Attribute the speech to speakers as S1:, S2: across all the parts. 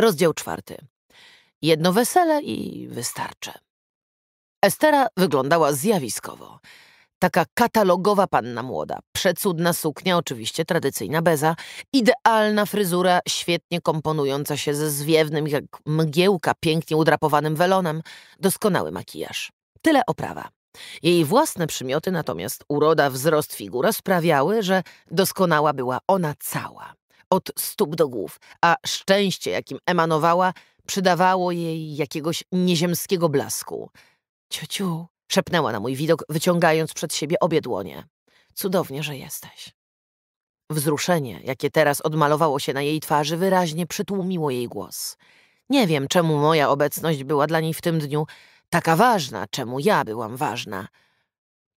S1: Rozdział czwarty. Jedno wesele i wystarczy. Estera wyglądała zjawiskowo. Taka katalogowa panna młoda, przecudna suknia, oczywiście tradycyjna beza, idealna fryzura, świetnie komponująca się ze zwiewnym jak mgiełka pięknie udrapowanym welonem, doskonały makijaż. Tyle oprawa. Jej własne przymioty, natomiast uroda, wzrost, figura sprawiały, że doskonała była ona cała od stóp do głów, a szczęście, jakim emanowała, przydawało jej jakiegoś nieziemskiego blasku. Ciociu, szepnęła na mój widok, wyciągając przed siebie obie dłonie. Cudownie, że jesteś. Wzruszenie, jakie teraz odmalowało się na jej twarzy, wyraźnie przytłumiło jej głos. Nie wiem, czemu moja obecność była dla niej w tym dniu taka ważna, czemu ja byłam ważna.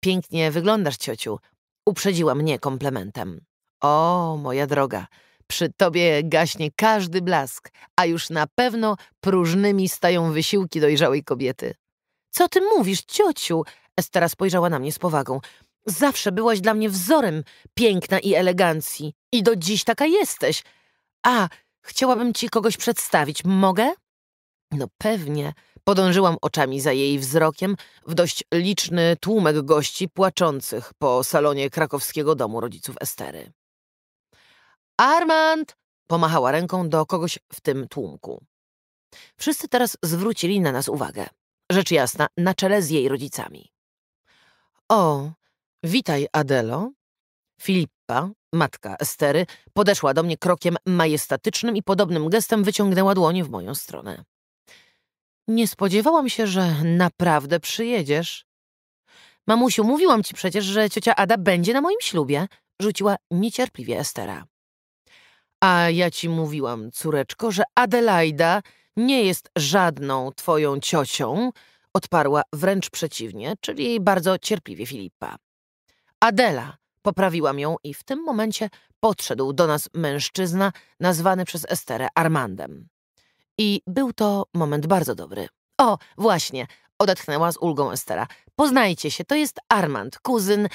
S1: Pięknie wyglądasz, ciociu, uprzedziła mnie komplementem. O, moja droga, przy tobie gaśnie każdy blask, a już na pewno próżnymi stają wysiłki dojrzałej kobiety. Co ty mówisz, ciociu? Estera spojrzała na mnie z powagą. Zawsze byłaś dla mnie wzorem piękna i elegancji. I do dziś taka jesteś. A, chciałabym ci kogoś przedstawić. Mogę? No pewnie. Podążyłam oczami za jej wzrokiem w dość liczny tłumek gości płaczących po salonie krakowskiego domu rodziców Estery. Armand! Pomachała ręką do kogoś w tym tłumku. Wszyscy teraz zwrócili na nas uwagę. Rzecz jasna, na czele z jej rodzicami. O, witaj Adelo. Filippa, matka Estery, podeszła do mnie krokiem majestatycznym i podobnym gestem wyciągnęła dłoń w moją stronę. Nie spodziewałam się, że naprawdę przyjedziesz. Mamusiu, mówiłam ci przecież, że ciocia Ada będzie na moim ślubie, rzuciła niecierpliwie Estera. A ja ci mówiłam, córeczko, że Adelaida nie jest żadną twoją ciocią, odparła wręcz przeciwnie, czyli bardzo cierpliwie Filipa. Adela, poprawiłam ją i w tym momencie podszedł do nas mężczyzna nazwany przez Esterę Armandem. I był to moment bardzo dobry. O, właśnie, odetchnęła z ulgą Estera. Poznajcie się, to jest Armand, kuzyn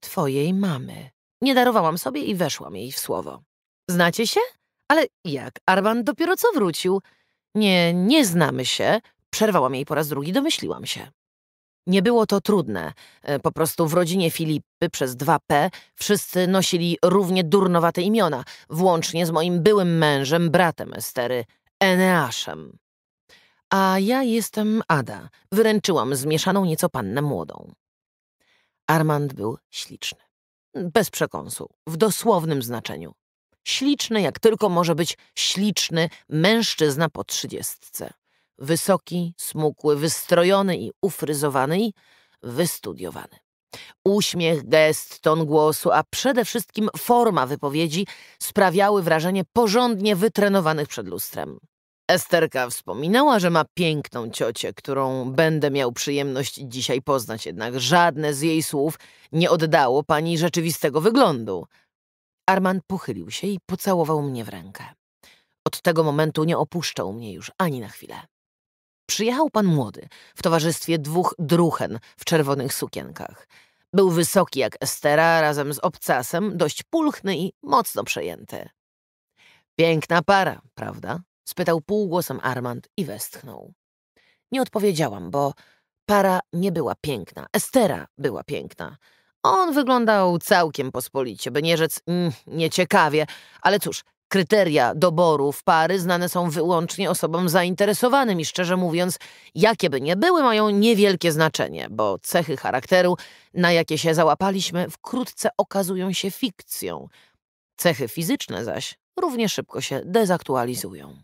S1: twojej mamy. Nie darowałam sobie i weszłam jej w słowo. Znacie się? Ale jak? Armand dopiero co wrócił. Nie, nie znamy się. Przerwałam jej po raz drugi, domyśliłam się. Nie było to trudne. E, po prostu w rodzinie Filipy przez 2P wszyscy nosili równie durnowate imiona, włącznie z moim byłym mężem, bratem Estery, Eneaszem. A ja jestem Ada. Wyręczyłam zmieszaną nieco pannę młodą. Armand był śliczny. Bez przekąsu, w dosłownym znaczeniu. Śliczny, jak tylko może być śliczny, mężczyzna po trzydziestce. Wysoki, smukły, wystrojony i ufryzowany i wystudiowany. Uśmiech, gest, ton głosu, a przede wszystkim forma wypowiedzi sprawiały wrażenie porządnie wytrenowanych przed lustrem. Esterka wspominała, że ma piękną ciocię, którą będę miał przyjemność dzisiaj poznać, jednak żadne z jej słów nie oddało pani rzeczywistego wyglądu. Arman pochylił się i pocałował mnie w rękę. Od tego momentu nie opuszczał mnie już ani na chwilę. Przyjechał pan młody, w towarzystwie dwóch druchen w czerwonych sukienkach. Był wysoki jak Estera, razem z obcasem, dość pulchny i mocno przejęty. Piękna para, prawda? spytał półgłosem Armand i westchnął. Nie odpowiedziałam, bo para nie była piękna, Estera była piękna. On wyglądał całkiem pospolicie, by nie rzec mm, nieciekawie, ale cóż, kryteria doboru w pary znane są wyłącznie osobom zainteresowanym i szczerze mówiąc, jakie by nie były, mają niewielkie znaczenie, bo cechy charakteru, na jakie się załapaliśmy, wkrótce okazują się fikcją. Cechy fizyczne zaś równie szybko się dezaktualizują.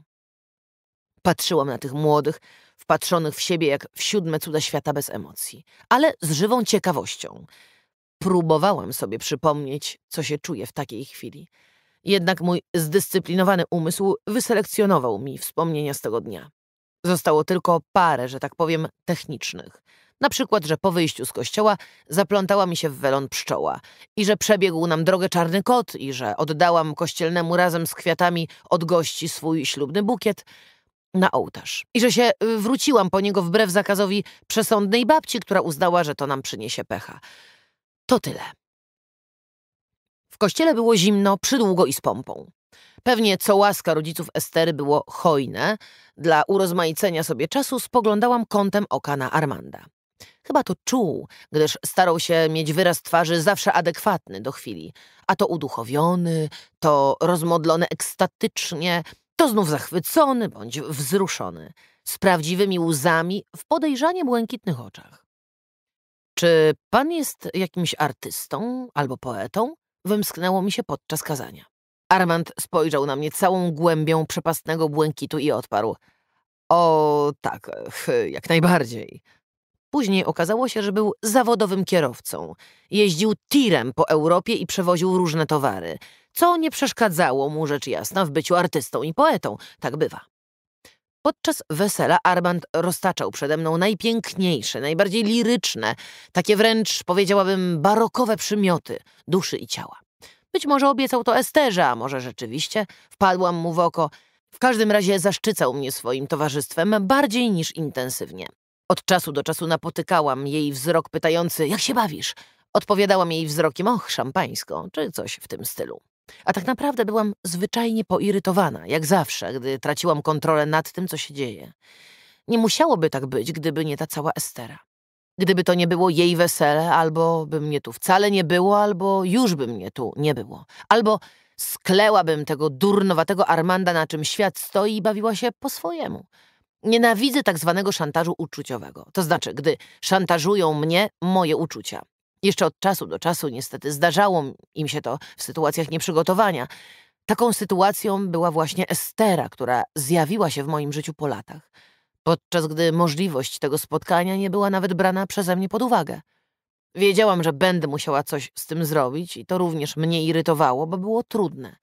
S1: Patrzyłam na tych młodych, wpatrzonych w siebie jak w siódme cuda świata bez emocji, ale z żywą ciekawością – Próbowałem sobie przypomnieć, co się czuję w takiej chwili. Jednak mój zdyscyplinowany umysł wyselekcjonował mi wspomnienia z tego dnia. Zostało tylko parę, że tak powiem, technicznych. Na przykład, że po wyjściu z kościoła zaplątała mi się w welon pszczoła i że przebiegł nam drogę czarny kot i że oddałam kościelnemu razem z kwiatami od gości swój ślubny bukiet na ołtarz. I że się e, wróciłam po niego wbrew zakazowi przesądnej babci, która uznała, że to nam przyniesie pecha. To tyle. W kościele było zimno, przydługo i z pompą. Pewnie co łaska rodziców Estery było hojne. Dla urozmaicenia sobie czasu spoglądałam kątem oka na Armanda. Chyba to czuł, gdyż starał się mieć wyraz twarzy zawsze adekwatny do chwili. A to uduchowiony, to rozmodlony ekstatycznie, to znów zachwycony bądź wzruszony, z prawdziwymi łzami w podejrzanie błękitnych oczach. Czy pan jest jakimś artystą albo poetą? Wymsknęło mi się podczas kazania. Armand spojrzał na mnie całą głębią przepastnego błękitu i odparł. O, tak, jak najbardziej. Później okazało się, że był zawodowym kierowcą. Jeździł tirem po Europie i przewoził różne towary, co nie przeszkadzało mu rzecz jasna w byciu artystą i poetą. Tak bywa. Podczas wesela Armand roztaczał przede mną najpiękniejsze, najbardziej liryczne, takie wręcz powiedziałabym barokowe przymioty duszy i ciała. Być może obiecał to Esterze, a może rzeczywiście wpadłam mu w oko. W każdym razie zaszczycał mnie swoim towarzystwem bardziej niż intensywnie. Od czasu do czasu napotykałam jej wzrok pytający, jak się bawisz? Odpowiadałam jej wzrokiem, och, szampańsko, czy coś w tym stylu. A tak naprawdę byłam zwyczajnie poirytowana, jak zawsze, gdy traciłam kontrolę nad tym, co się dzieje. Nie musiałoby tak być, gdyby nie ta cała Estera. Gdyby to nie było jej wesele, albo by mnie tu wcale nie było, albo już by mnie tu nie było. Albo sklęłabym tego durnowatego Armanda, na czym świat stoi i bawiła się po swojemu. Nienawidzę tak zwanego szantażu uczuciowego. To znaczy, gdy szantażują mnie moje uczucia. Jeszcze od czasu do czasu niestety zdarzało im się to w sytuacjach nieprzygotowania. Taką sytuacją była właśnie Estera, która zjawiła się w moim życiu po latach, podczas gdy możliwość tego spotkania nie była nawet brana przeze mnie pod uwagę. Wiedziałam, że będę musiała coś z tym zrobić i to również mnie irytowało, bo było trudne.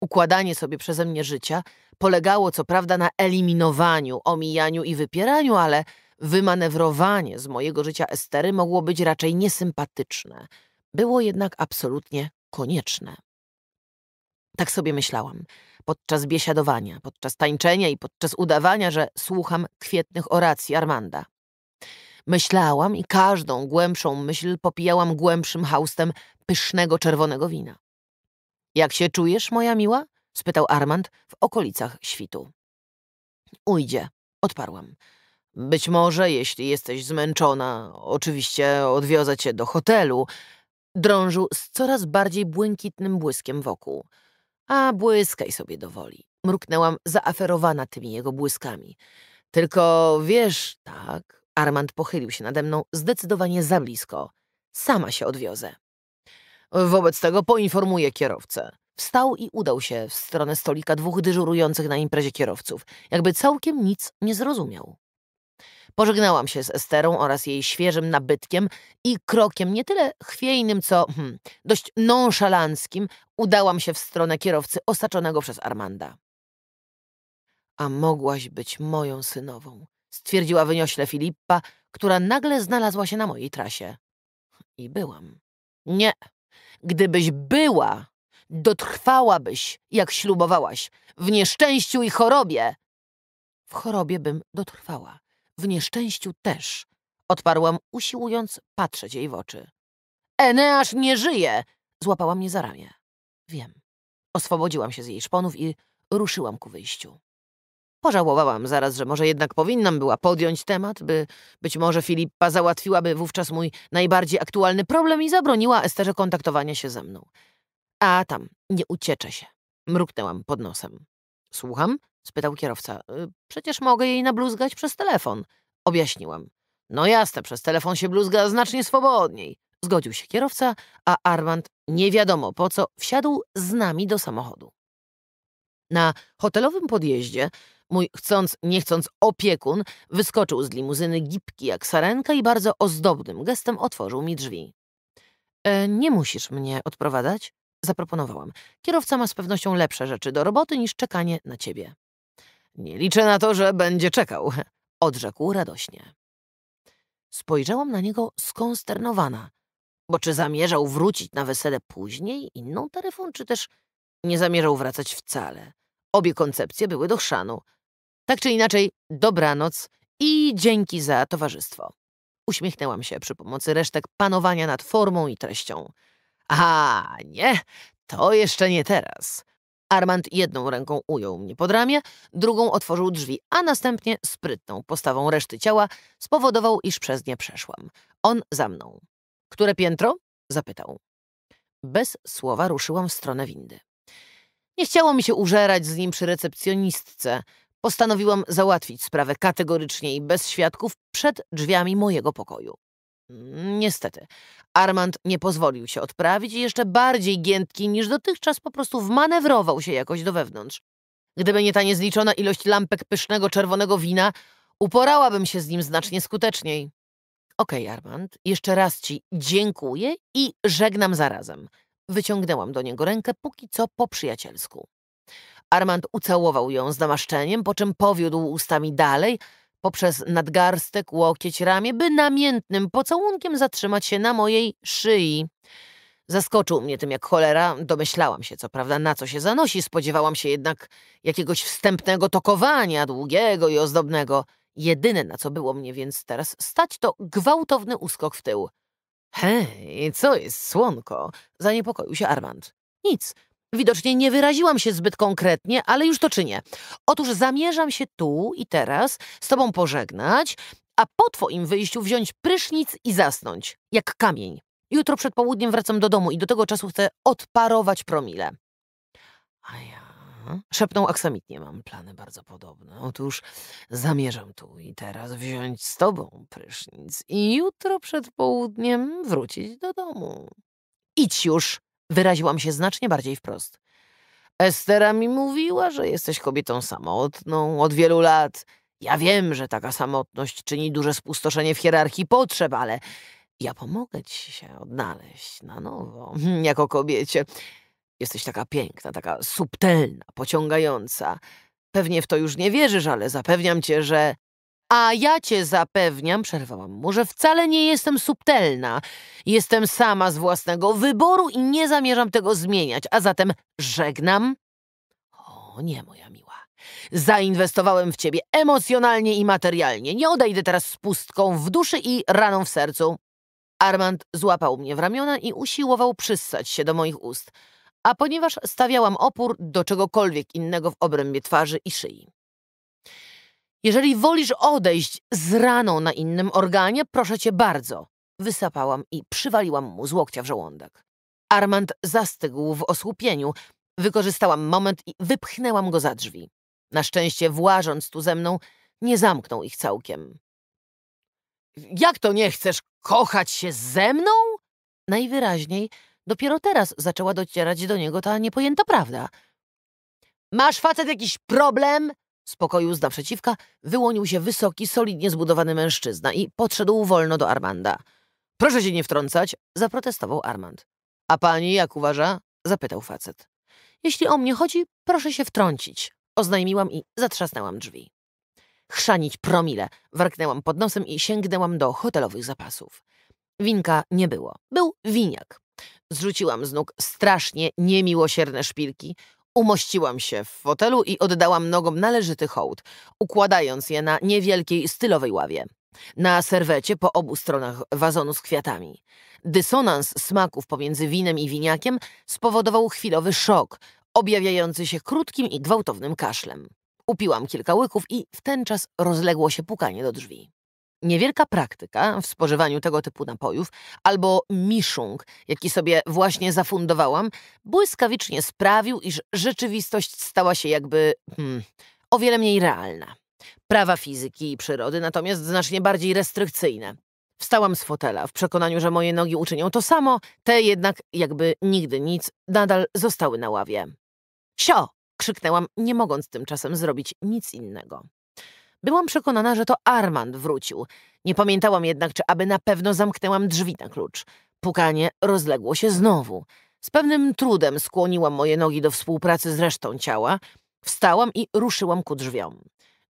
S1: Układanie sobie przeze mnie życia polegało co prawda na eliminowaniu, omijaniu i wypieraniu, ale Wymanewrowanie z mojego życia Estery mogło być raczej niesympatyczne. Było jednak absolutnie konieczne. Tak sobie myślałam. Podczas biesiadowania, podczas tańczenia i podczas udawania, że słucham kwietnych oracji Armanda. Myślałam i każdą głębszą myśl popijałam głębszym haustem pysznego czerwonego wina. Jak się czujesz, moja miła? spytał Armand w okolicach świtu. Ujdzie, odparłam. Być może, jeśli jesteś zmęczona, oczywiście odwiozę cię do hotelu. Drążył z coraz bardziej błękitnym błyskiem wokół. A błyskaj sobie dowoli. Mruknęłam zaaferowana tymi jego błyskami. Tylko wiesz, tak, Armand pochylił się nade mną zdecydowanie za blisko. Sama się odwiozę. Wobec tego poinformuję kierowcę. Wstał i udał się w stronę stolika dwóch dyżurujących na imprezie kierowców, jakby całkiem nic nie zrozumiał. Pożegnałam się z Esterą oraz jej świeżym nabytkiem i krokiem nie tyle chwiejnym, co hmm, dość nonszalanckim udałam się w stronę kierowcy osaczonego przez Armanda. A mogłaś być moją synową, stwierdziła wyniośle Filippa, która nagle znalazła się na mojej trasie. I byłam. Nie, gdybyś była, dotrwałabyś, jak ślubowałaś, w nieszczęściu i chorobie. W chorobie bym dotrwała w nieszczęściu też, odparłam, usiłując patrzeć jej w oczy. Eneasz nie żyje! Złapała mnie za ramię. Wiem. Oswobodziłam się z jej szponów i ruszyłam ku wyjściu. Pożałowałam zaraz, że może jednak powinnam była podjąć temat, by być może Filipa załatwiłaby wówczas mój najbardziej aktualny problem i zabroniła Esterze kontaktowania się ze mną. A tam, nie uciecze się. Mruknęłam pod nosem. Słucham? spytał kierowca. Y, przecież mogę jej nabluzgać przez telefon. Objaśniłam. No jasne, przez telefon się bluzga znacznie swobodniej. Zgodził się kierowca, a Armand nie wiadomo po co wsiadł z nami do samochodu. Na hotelowym podjeździe mój chcąc, nie chcąc opiekun wyskoczył z limuzyny gipki jak sarenka i bardzo ozdobnym gestem otworzył mi drzwi. E, nie musisz mnie odprowadzać, zaproponowałam. Kierowca ma z pewnością lepsze rzeczy do roboty niż czekanie na ciebie. Nie liczę na to, że będzie czekał, odrzekł radośnie. Spojrzałam na niego skonsternowana, bo czy zamierzał wrócić na wesele później inną taryfą, czy też nie zamierzał wracać wcale. Obie koncepcje były do chrzanu. Tak czy inaczej, dobranoc i dzięki za towarzystwo. Uśmiechnęłam się przy pomocy resztek panowania nad formą i treścią. A nie, to jeszcze nie teraz. Armand jedną ręką ujął mnie pod ramię, drugą otworzył drzwi, a następnie sprytną postawą reszty ciała spowodował, iż przez nie przeszłam. On za mną. Które piętro? zapytał. Bez słowa ruszyłam w stronę windy. Nie chciało mi się użerać z nim przy recepcjonistce. Postanowiłam załatwić sprawę kategorycznie i bez świadków przed drzwiami mojego pokoju. Niestety, Armand nie pozwolił się odprawić i jeszcze bardziej giętki niż dotychczas po prostu wmanewrował się jakoś do wewnątrz. Gdyby nie ta niezliczona ilość lampek pysznego czerwonego wina, uporałabym się z nim znacznie skuteczniej. Okej, okay, Armand, jeszcze raz ci dziękuję i żegnam zarazem. Wyciągnęłam do niego rękę póki co po przyjacielsku. Armand ucałował ją z namaszczeniem, po czym powiódł ustami dalej – poprzez nadgarstek, łokieć, ramię, by namiętnym pocałunkiem zatrzymać się na mojej szyi. Zaskoczył mnie tym jak cholera, domyślałam się co prawda na co się zanosi, spodziewałam się jednak jakiegoś wstępnego tokowania, długiego i ozdobnego. Jedyne na co było mnie więc teraz stać to gwałtowny uskok w tył. Hej, co jest, słonko? Zaniepokoił się Armand. Nic, Widocznie nie wyraziłam się zbyt konkretnie, ale już to czynię. Otóż zamierzam się tu i teraz z tobą pożegnać, a po twoim wyjściu wziąć prysznic i zasnąć, jak kamień. Jutro przed południem wracam do domu i do tego czasu chcę odparować promile. A ja... Szepnął aksamitnie, mam plany bardzo podobne. Otóż zamierzam tu i teraz wziąć z tobą prysznic i jutro przed południem wrócić do domu. Idź już! Wyraziłam się znacznie bardziej wprost. Estera mi mówiła, że jesteś kobietą samotną od wielu lat. Ja wiem, że taka samotność czyni duże spustoszenie w hierarchii potrzeb, ale ja pomogę ci się odnaleźć na nowo, hmm, jako kobiecie. Jesteś taka piękna, taka subtelna, pociągająca. Pewnie w to już nie wierzysz, ale zapewniam cię, że a ja cię zapewniam, przerwałam mu, że wcale nie jestem subtelna. Jestem sama z własnego wyboru i nie zamierzam tego zmieniać, a zatem żegnam. O nie, moja miła. Zainwestowałem w ciebie emocjonalnie i materialnie. Nie odejdę teraz z pustką w duszy i raną w sercu. Armand złapał mnie w ramiona i usiłował przyssać się do moich ust, a ponieważ stawiałam opór do czegokolwiek innego w obrębie twarzy i szyi. Jeżeli wolisz odejść z raną na innym organie, proszę cię bardzo. Wysapałam i przywaliłam mu z łokcia w żołądek. Armand zastygł w osłupieniu. Wykorzystałam moment i wypchnęłam go za drzwi. Na szczęście, włażąc tu ze mną, nie zamknął ich całkiem. Jak to nie chcesz kochać się ze mną? Najwyraźniej dopiero teraz zaczęła docierać do niego ta niepojęta prawda. Masz facet jakiś problem? Z pokoju z naprzeciwka wyłonił się wysoki, solidnie zbudowany mężczyzna i podszedł wolno do Armanda. Proszę się nie wtrącać, zaprotestował Armand. A pani jak uważa? zapytał facet. Jeśli o mnie chodzi, proszę się wtrącić, oznajmiłam i zatrzasnęłam drzwi. Chrzanić promile, warknęłam pod nosem i sięgnęłam do hotelowych zapasów. Winka nie było, był winiak. Zrzuciłam z nóg strasznie niemiłosierne szpilki, Umościłam się w fotelu i oddałam nogom należyty hołd, układając je na niewielkiej stylowej ławie. Na serwecie po obu stronach wazonu z kwiatami. Dysonans smaków pomiędzy winem i winiakiem spowodował chwilowy szok, objawiający się krótkim i gwałtownym kaszlem. Upiłam kilka łyków i w ten czas rozległo się pukanie do drzwi. Niewielka praktyka w spożywaniu tego typu napojów albo miszung, jaki sobie właśnie zafundowałam, błyskawicznie sprawił, iż rzeczywistość stała się jakby hmm, o wiele mniej realna. Prawa fizyki i przyrody natomiast znacznie bardziej restrykcyjne. Wstałam z fotela w przekonaniu, że moje nogi uczynią to samo, te jednak, jakby nigdy nic, nadal zostały na ławie. Sio! krzyknęłam, nie mogąc tymczasem zrobić nic innego. Byłam przekonana, że to Armand wrócił. Nie pamiętałam jednak, czy aby na pewno zamknęłam drzwi na klucz. Pukanie rozległo się znowu. Z pewnym trudem skłoniłam moje nogi do współpracy z resztą ciała, wstałam i ruszyłam ku drzwiom.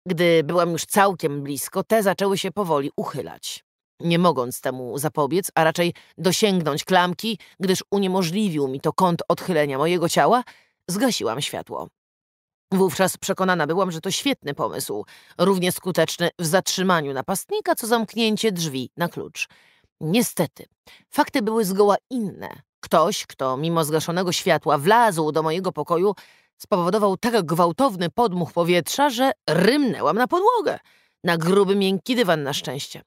S1: Gdy byłam już całkiem blisko, te zaczęły się powoli uchylać. Nie mogąc temu zapobiec, a raczej dosięgnąć klamki, gdyż uniemożliwił mi to kąt odchylenia mojego ciała, zgasiłam światło. Wówczas przekonana byłam, że to świetny pomysł, równie skuteczny w zatrzymaniu napastnika, co zamknięcie drzwi na klucz. Niestety, fakty były zgoła inne. Ktoś, kto mimo zgaszonego światła wlazł do mojego pokoju, spowodował tak gwałtowny podmuch powietrza, że rymnęłam na podłogę. Na gruby, miękki dywan na szczęście.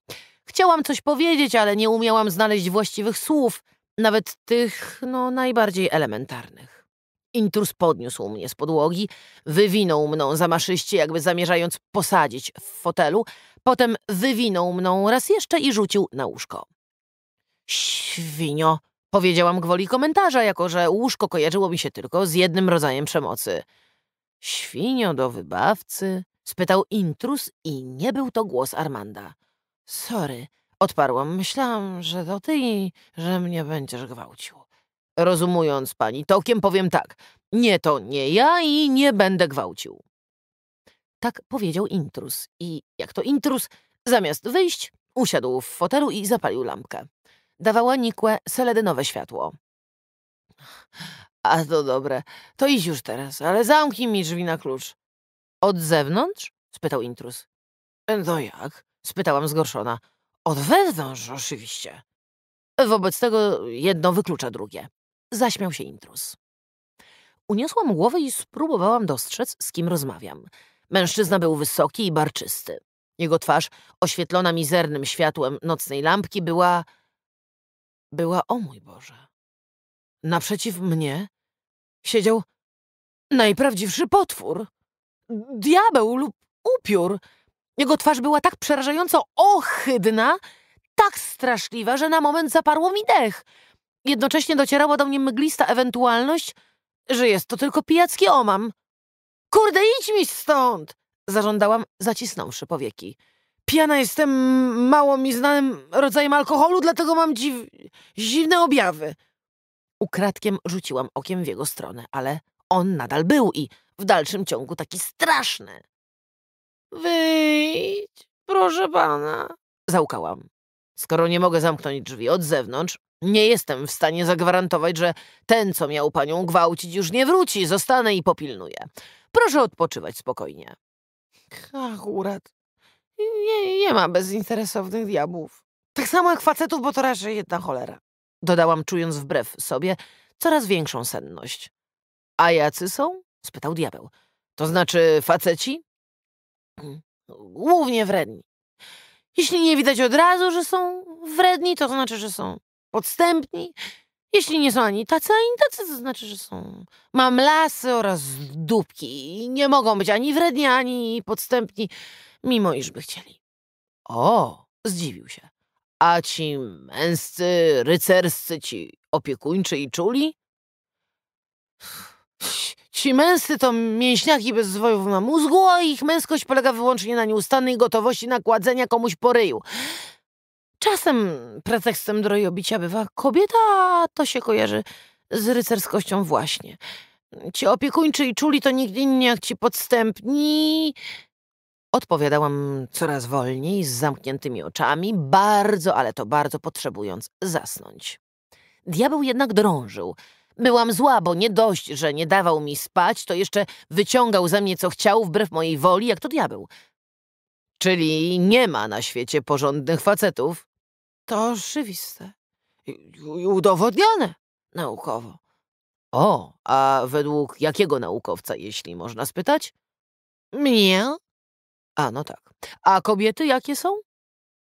S1: Chciałam coś powiedzieć, ale nie umiałam znaleźć właściwych słów, nawet tych, no, najbardziej elementarnych. Intrus podniósł mnie z podłogi, wywinął mną zamaszyście, jakby zamierzając posadzić w fotelu, potem wywinął mną raz jeszcze i rzucił na łóżko. Świnio, powiedziałam gwoli komentarza, jako że łóżko kojarzyło mi się tylko z jednym rodzajem przemocy. Świnio do wybawcy? spytał intrus i nie był to głos Armanda. Sorry, odparłam. Myślałam, że to ty i że mnie będziesz gwałcił. Rozumując pani tokiem, powiem tak. Nie, to nie ja i nie będę gwałcił. Tak powiedział intrus i jak to intrus, zamiast wyjść, usiadł w fotelu i zapalił lampkę. Dawała nikłe, seledynowe światło. A to dobre, to idź już teraz, ale zamknij mi drzwi na klucz. Od zewnątrz? spytał intrus. No jak? spytałam zgorszona. Od wewnątrz oczywiście. Wobec tego jedno wyklucza drugie zaśmiał się intruz. Uniosłam głowę i spróbowałam dostrzec, z kim rozmawiam. Mężczyzna był wysoki i barczysty. Jego twarz, oświetlona mizernym światłem nocnej lampki, była... Była, o mój Boże. Naprzeciw mnie siedział najprawdziwszy potwór. Diabeł lub upiór. Jego twarz była tak przerażająco ohydna, tak straszliwa, że na moment zaparło mi dech. Jednocześnie docierała do mnie mglista ewentualność, że jest to tylko pijacki omam. Kurde, idź mi stąd! Zażądałam, zacisnąwszy powieki. Pijana jestem mało mi znanym rodzajem alkoholu, dlatego mam dziw... dziwne objawy. Ukradkiem rzuciłam okiem w jego stronę, ale on nadal był i w dalszym ciągu taki straszny. Wyjdź, proszę pana, załkałam. Skoro nie mogę zamknąć drzwi od zewnątrz, nie jestem w stanie zagwarantować, że ten, co miał panią gwałcić, już nie wróci. Zostanę i popilnuję. Proszę odpoczywać spokojnie. Akurat. Nie, nie ma bezinteresownych diabłów. Tak samo jak facetów, bo to raczej jedna cholera. Dodałam, czując wbrew sobie coraz większą senność. A jacy są? spytał diabeł. To znaczy faceci? Głównie wredni. Jeśli nie widać od razu, że są wredni, to znaczy, że są podstępni. Jeśli nie są ani tacy, ani tacy, to znaczy, że są Mam lasy oraz dupki. Nie mogą być ani wredni, ani podstępni, mimo iż by chcieli. O, zdziwił się. A ci męscy, rycerscy, ci opiekuńczy i czuli? Ci męscy to mięśniaki bez zwojów na mózgu, a ich męskość polega wyłącznie na nieustannej gotowości nakładzenia komuś poryju. ryju. Czasem pretekstem drojobicia bywa kobieta, a to się kojarzy z rycerskością właśnie. Ci opiekuńczy i czuli to nigdy inni jak ci podstępni. Odpowiadałam coraz wolniej, z zamkniętymi oczami, bardzo, ale to bardzo potrzebując zasnąć. Diabeł jednak drążył. Byłam zła, bo nie dość, że nie dawał mi spać, to jeszcze wyciągał ze mnie co chciał, wbrew mojej woli, jak to diabeł. Czyli nie ma na świecie porządnych facetów? To oczywiste i udowodnione naukowo. O, a według jakiego naukowca, jeśli można spytać? Mnie? A, no tak. A kobiety jakie są?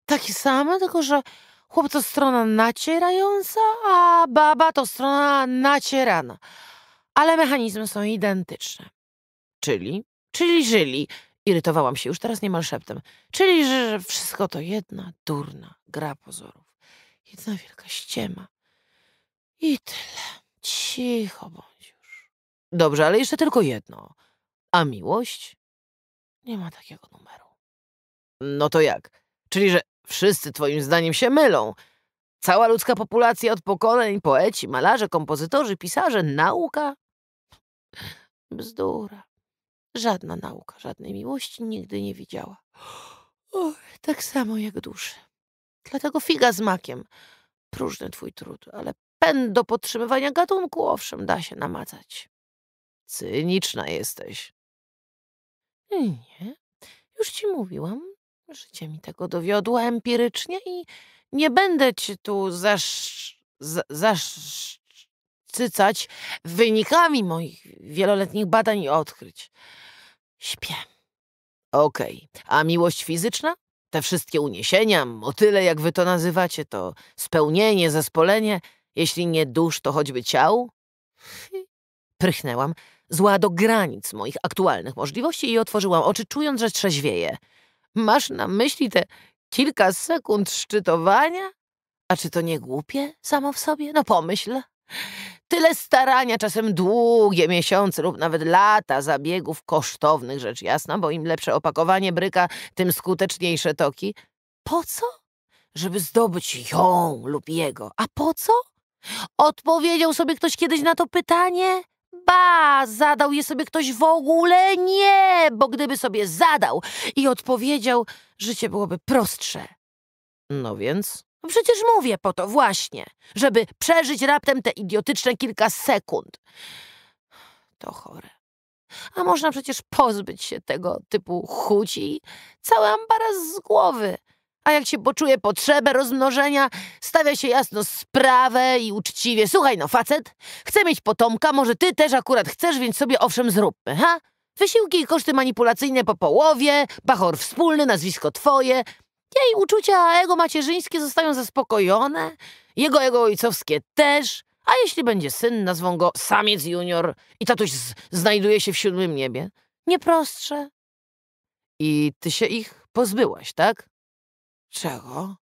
S1: Takie same, tylko że chłop to strona nacierająca, a baba to strona nacierana. Ale mechanizmy są identyczne. Czyli? Czyli żyli. Irytowałam się już teraz niemal szeptem. Czyli, że wszystko to jedna durna gra pozorów. Jedna wielka ściema. I tyle. Cicho bądź już. Dobrze, ale jeszcze tylko jedno. A miłość? Nie ma takiego numeru. No to jak? Czyli, że wszyscy twoim zdaniem się mylą. Cała ludzka populacja od pokoleń, poeci, malarze, kompozytorzy, pisarze, nauka? Bzdura. Żadna nauka, żadnej miłości nigdy nie widziała. tak samo jak duszy. Dlatego figa z makiem. Próżny twój trud, ale pęd do podtrzymywania gatunku owszem da się namacać. Cyniczna jesteś. Yy, nie, już ci mówiłam. Życie mi tego dowiodło empirycznie i nie będę ci tu zasz... zaszczycać wynikami moich wieloletnich badań i odkryć. Śpię. Okej, okay. a miłość fizyczna? Te wszystkie uniesienia, motyle, jak wy to nazywacie, to spełnienie, zespolenie, jeśli nie dusz, to choćby ciał? Prychnęłam, zła do granic moich aktualnych możliwości i otworzyłam oczy, czując, że trzeźwieje. Masz na myśli te kilka sekund szczytowania? A czy to nie głupie samo w sobie? No pomyśl. Tyle starania, czasem długie miesiące lub nawet lata zabiegów kosztownych, rzecz jasna, bo im lepsze opakowanie bryka, tym skuteczniejsze toki. Po co? Żeby zdobyć ją lub jego. A po co? Odpowiedział sobie ktoś kiedyś na to pytanie? Ba, zadał je sobie ktoś w ogóle? Nie, bo gdyby sobie zadał i odpowiedział, życie byłoby prostsze. No więc? No przecież mówię po to właśnie, żeby przeżyć raptem te idiotyczne kilka sekund. To chore. A można przecież pozbyć się tego typu chuci i cały ambaras z głowy. A jak się poczuje potrzebę rozmnożenia, stawia się jasno sprawę i uczciwie. Słuchaj no, facet, chcę mieć potomka, może ty też akurat chcesz, więc sobie owszem zróbmy, ha? Wysiłki i koszty manipulacyjne po połowie, bachor wspólny, nazwisko twoje. Jej uczucia ego macierzyńskie zostają zaspokojone, jego ego ojcowskie też, a jeśli będzie syn, nazwą go samiec junior i tatuś znajduje się w siódmym niebie. Nie prostsze. I ty się ich pozbyłaś, tak? Czego?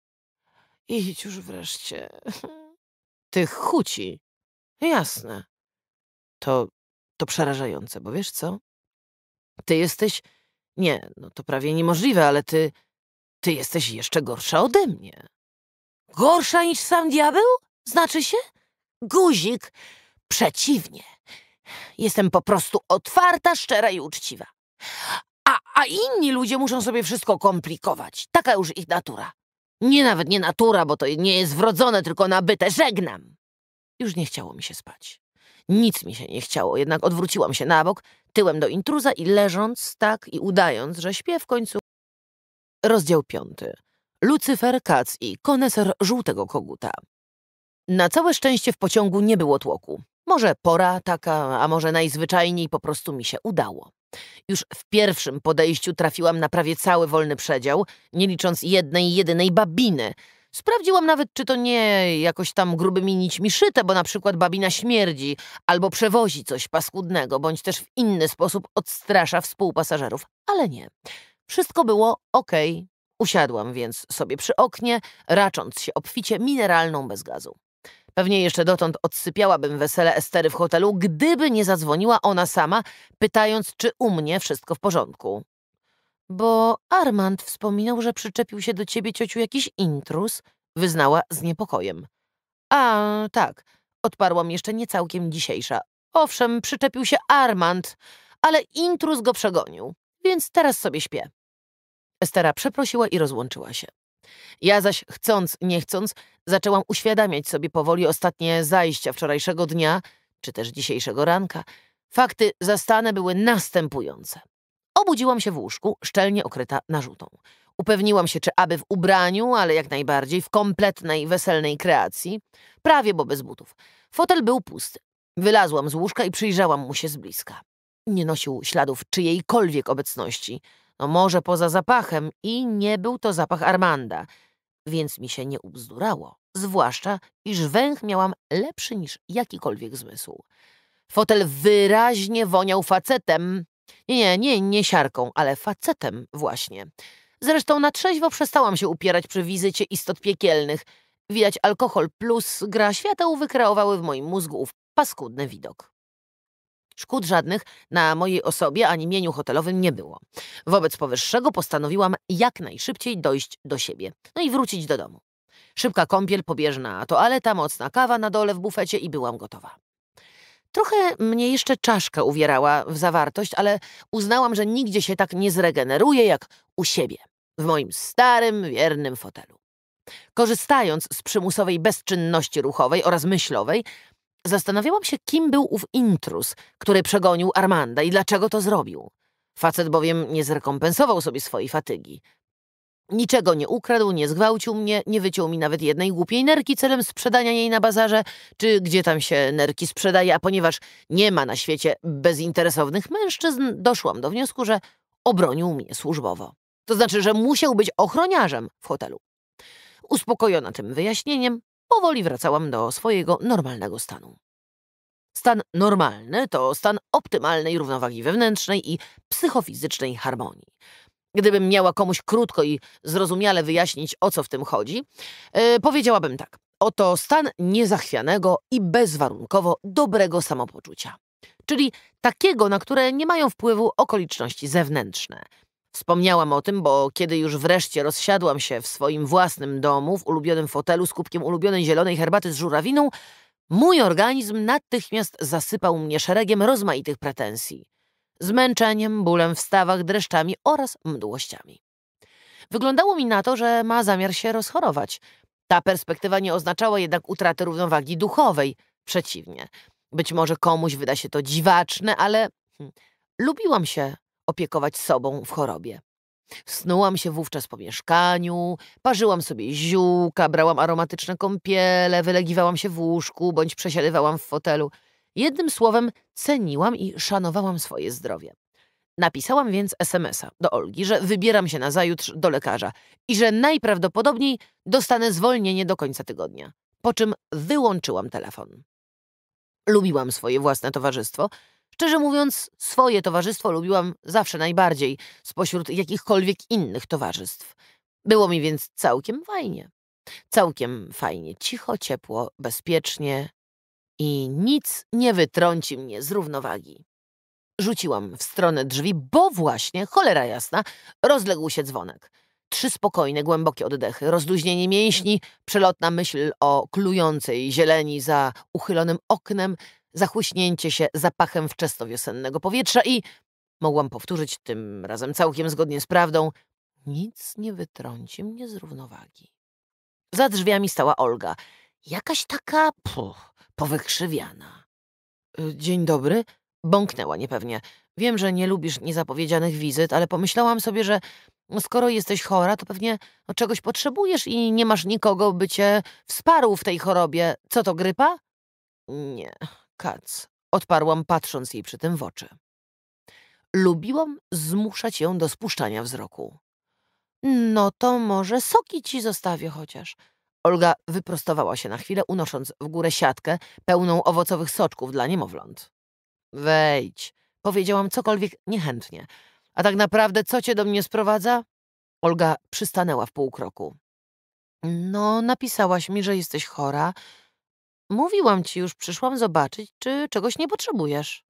S1: Idź już wreszcie. Tych chuci. Jasne. To, to przerażające, bo wiesz co? Ty jesteś... Nie, no to prawie niemożliwe, ale ty ty jesteś jeszcze gorsza ode mnie. Gorsza niż sam diabeł? Znaczy się? Guzik. Przeciwnie. Jestem po prostu otwarta, szczera i uczciwa. A, a inni ludzie muszą sobie wszystko komplikować. Taka już ich natura. Nie nawet nie natura, bo to nie jest wrodzone, tylko nabyte. Żegnam. Już nie chciało mi się spać. Nic mi się nie chciało, jednak odwróciłam się na bok, tyłem do intruza i leżąc tak i udając, że śpię w końcu Rozdział 5. Lucyfer, Katz i koneser żółtego koguta. Na całe szczęście w pociągu nie było tłoku. Może pora taka, a może najzwyczajniej po prostu mi się udało. Już w pierwszym podejściu trafiłam na prawie cały wolny przedział, nie licząc jednej, jedynej babiny. Sprawdziłam nawet, czy to nie jakoś tam grubymi nićmi szyte, bo na przykład babina śmierdzi albo przewozi coś paskudnego, bądź też w inny sposób odstrasza współpasażerów, ale nie. Wszystko było ok. Usiadłam więc sobie przy oknie, racząc się obficie mineralną bez gazu. Pewnie jeszcze dotąd odsypiałabym wesele Estery w hotelu, gdyby nie zadzwoniła ona sama, pytając, czy u mnie wszystko w porządku. Bo Armand wspominał, że przyczepił się do ciebie, ciociu, jakiś intrus, wyznała z niepokojem. A, tak, odparłam jeszcze nie całkiem dzisiejsza. Owszem, przyczepił się Armand, ale intrus go przegonił więc teraz sobie śpię. Estera przeprosiła i rozłączyła się. Ja zaś, chcąc, nie chcąc, zaczęłam uświadamiać sobie powoli ostatnie zajścia wczorajszego dnia, czy też dzisiejszego ranka. Fakty zastane były następujące. Obudziłam się w łóżku, szczelnie okryta narzutą. Upewniłam się, czy aby w ubraniu, ale jak najbardziej w kompletnej, weselnej kreacji, prawie bo bez butów. Fotel był pusty. Wylazłam z łóżka i przyjrzałam mu się z bliska. Nie nosił śladów czyjejkolwiek obecności, no może poza zapachem i nie był to zapach Armanda, więc mi się nie ubzdurało, zwłaszcza, iż węch miałam lepszy niż jakikolwiek zmysł. Fotel wyraźnie woniał facetem. Nie, nie, nie, nie siarką, ale facetem właśnie. Zresztą na trzeźwo przestałam się upierać przy wizycie istot piekielnych. Widać alkohol plus gra świateł wykreowały w moim mózgu ów paskudny widok. Szkód żadnych na mojej osobie ani mieniu hotelowym nie było. Wobec powyższego postanowiłam jak najszybciej dojść do siebie, no i wrócić do domu. Szybka kąpiel, pobieżna toaleta, mocna kawa na dole w bufecie i byłam gotowa. Trochę mnie jeszcze czaszka uwierała w zawartość, ale uznałam, że nigdzie się tak nie zregeneruje jak u siebie, w moim starym, wiernym fotelu. Korzystając z przymusowej bezczynności ruchowej oraz myślowej, Zastanawiałam się, kim był ów intrus, który przegonił Armanda i dlaczego to zrobił. Facet bowiem nie zrekompensował sobie swojej fatygi. Niczego nie ukradł, nie zgwałcił mnie, nie wyciął mi nawet jednej głupiej nerki celem sprzedania jej na bazarze, czy gdzie tam się nerki sprzedaje, a ponieważ nie ma na świecie bezinteresownych mężczyzn, doszłam do wniosku, że obronił mnie służbowo. To znaczy, że musiał być ochroniarzem w hotelu. Uspokojona tym wyjaśnieniem, powoli wracałam do swojego normalnego stanu. Stan normalny to stan optymalnej równowagi wewnętrznej i psychofizycznej harmonii. Gdybym miała komuś krótko i zrozumiale wyjaśnić, o co w tym chodzi, yy, powiedziałabym tak. Oto stan niezachwianego i bezwarunkowo dobrego samopoczucia. Czyli takiego, na które nie mają wpływu okoliczności zewnętrzne. Wspomniałam o tym, bo kiedy już wreszcie rozsiadłam się w swoim własnym domu, w ulubionym fotelu z kubkiem ulubionej zielonej herbaty z żurawiną, mój organizm natychmiast zasypał mnie szeregiem rozmaitych pretensji. Zmęczeniem, bólem w stawach, dreszczami oraz mdłościami. Wyglądało mi na to, że ma zamiar się rozchorować. Ta perspektywa nie oznaczała jednak utraty równowagi duchowej. Przeciwnie. Być może komuś wyda się to dziwaczne, ale hmm, lubiłam się opiekować sobą w chorobie. Snułam się wówczas po mieszkaniu, parzyłam sobie ziółka, brałam aromatyczne kąpiele, wylegiwałam się w łóżku bądź przesiadywałam w fotelu. Jednym słowem, ceniłam i szanowałam swoje zdrowie. Napisałam więc SMSa do Olgi, że wybieram się na zajutrz do lekarza i że najprawdopodobniej dostanę zwolnienie do końca tygodnia, po czym wyłączyłam telefon. Lubiłam swoje własne towarzystwo, Szczerze mówiąc, swoje towarzystwo lubiłam zawsze najbardziej spośród jakichkolwiek innych towarzystw. Było mi więc całkiem fajnie. Całkiem fajnie, cicho, ciepło, bezpiecznie i nic nie wytrąci mnie z równowagi. Rzuciłam w stronę drzwi, bo właśnie, cholera jasna, rozległ się dzwonek. Trzy spokojne, głębokie oddechy, rozluźnienie mięśni, przelotna myśl o klującej zieleni za uchylonym oknem, zachłyśnięcie się zapachem wczesnowiosennego powietrza i mogłam powtórzyć tym razem całkiem zgodnie z prawdą nic nie wytrąci mnie z równowagi. Za drzwiami stała Olga, jakaś taka puch, powykrzywiana. Y, dzień dobry, bąknęła niepewnie. Wiem, że nie lubisz niezapowiedzianych wizyt, ale pomyślałam sobie, że skoro jesteś chora, to pewnie czegoś potrzebujesz i nie masz nikogo, by cię wsparł w tej chorobie. Co to grypa? Nie, Katz, odparłam patrząc jej przy tym w oczy. Lubiłam zmuszać ją do spuszczania wzroku. No to może soki ci zostawię chociaż. Olga wyprostowała się na chwilę, unosząc w górę siatkę pełną owocowych soczków dla niemowląt. Wejdź, powiedziałam cokolwiek niechętnie. A tak naprawdę co cię do mnie sprowadza? Olga przystanęła w pół kroku. No, napisałaś mi, że jesteś chora, Mówiłam ci już, przyszłam zobaczyć, czy czegoś nie potrzebujesz.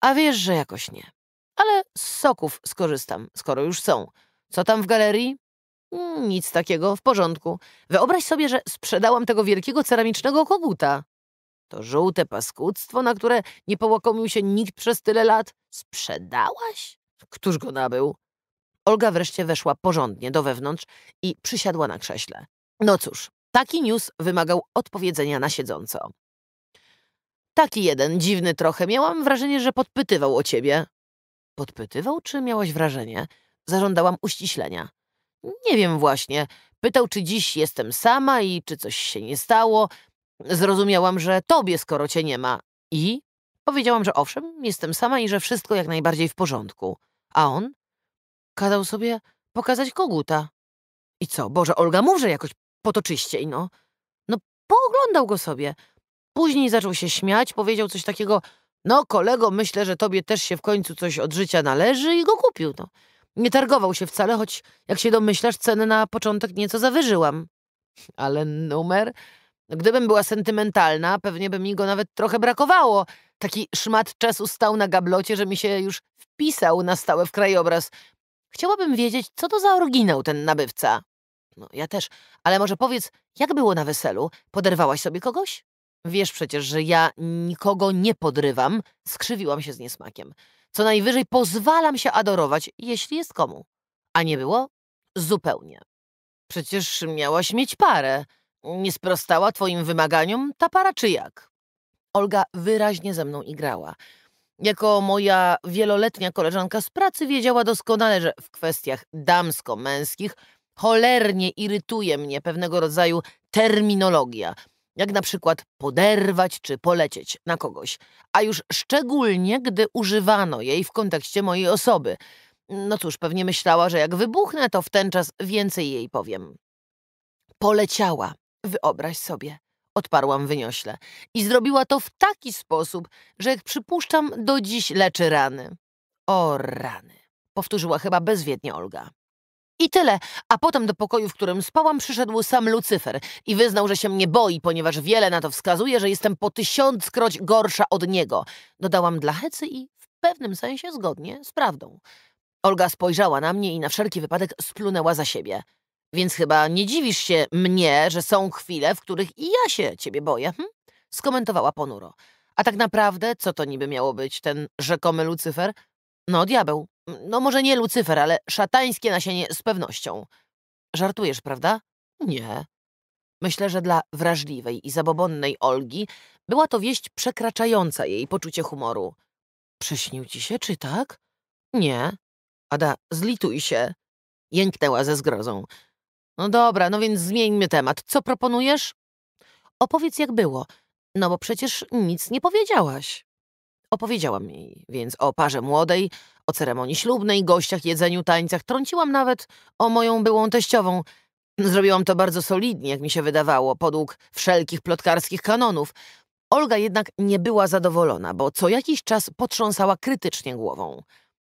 S1: A wiesz, że jakoś nie. Ale z soków skorzystam, skoro już są. Co tam w galerii? Mm, nic takiego, w porządku. Wyobraź sobie, że sprzedałam tego wielkiego ceramicznego koguta. To żółte paskudztwo, na które nie połakomił się nikt przez tyle lat. Sprzedałaś? Któż go nabył? Olga wreszcie weszła porządnie do wewnątrz i przysiadła na krześle. No cóż, Taki news wymagał odpowiedzenia na siedząco. Taki jeden, dziwny trochę. Miałam wrażenie, że podpytywał o ciebie. Podpytywał, czy miałaś wrażenie? Zażądałam uściślenia. Nie wiem właśnie. Pytał, czy dziś jestem sama i czy coś się nie stało. Zrozumiałam, że tobie, skoro cię nie ma. I? Powiedziałam, że owszem, jestem sama i że wszystko jak najbardziej w porządku. A on? Kazał sobie pokazać koguta. I co? Boże, Olga, mów, że jakoś potoczyściej, no. No pooglądał go sobie. Później zaczął się śmiać, powiedział coś takiego, no kolego, myślę, że tobie też się w końcu coś od życia należy i go kupił, no. Nie targował się wcale, choć jak się domyślasz, cenę na początek nieco zawyżyłam. Ale numer... Gdybym była sentymentalna, pewnie by mi go nawet trochę brakowało. Taki szmat czasu stał na gablocie, że mi się już wpisał na stałe w krajobraz. Chciałabym wiedzieć, co to za oryginał ten nabywca. No, ja też. Ale może powiedz, jak było na weselu? Poderwałaś sobie kogoś? Wiesz przecież, że ja nikogo nie podrywam. Skrzywiłam się z niesmakiem. Co najwyżej pozwalam się adorować, jeśli jest komu. A nie było? Zupełnie. Przecież miałaś mieć parę. Nie sprostała twoim wymaganiom ta para czy jak? Olga wyraźnie ze mną igrała. Jako moja wieloletnia koleżanka z pracy wiedziała doskonale, że w kwestiach damsko-męskich Cholernie irytuje mnie pewnego rodzaju terminologia, jak na przykład poderwać czy polecieć na kogoś, a już szczególnie, gdy używano jej w kontekście mojej osoby. No cóż, pewnie myślała, że jak wybuchnę, to w ten czas więcej jej powiem. Poleciała, wyobraź sobie, odparłam wyniośle. I zrobiła to w taki sposób, że jak przypuszczam, do dziś leczy rany. O rany, powtórzyła chyba bezwiednie Olga. I tyle. A potem do pokoju, w którym spałam, przyszedł sam Lucyfer i wyznał, że się mnie boi, ponieważ wiele na to wskazuje, że jestem po tysiąckroć gorsza od niego. Dodałam dla Hecy i w pewnym sensie zgodnie z prawdą. Olga spojrzała na mnie i na wszelki wypadek splunęła za siebie. Więc chyba nie dziwisz się mnie, że są chwile, w których i ja się ciebie boję, hm? skomentowała ponuro. A tak naprawdę, co to niby miało być, ten rzekomy Lucyfer? No, diabeł. No może nie Lucyfer, ale szatańskie nasienie z pewnością. Żartujesz, prawda? Nie. Myślę, że dla wrażliwej i zabobonnej Olgi była to wieść przekraczająca jej poczucie humoru. Przyśnił ci się, czy tak? Nie. Ada, zlituj się. Jęknęła ze zgrozą. No dobra, no więc zmieńmy temat. Co proponujesz? Opowiedz, jak było. No bo przecież nic nie powiedziałaś. Opowiedziałam jej więc o parze młodej, o ceremonii ślubnej, gościach, jedzeniu, tańcach. Trąciłam nawet o moją byłą teściową. Zrobiłam to bardzo solidnie, jak mi się wydawało, podług wszelkich plotkarskich kanonów. Olga jednak nie była zadowolona, bo co jakiś czas potrząsała krytycznie głową.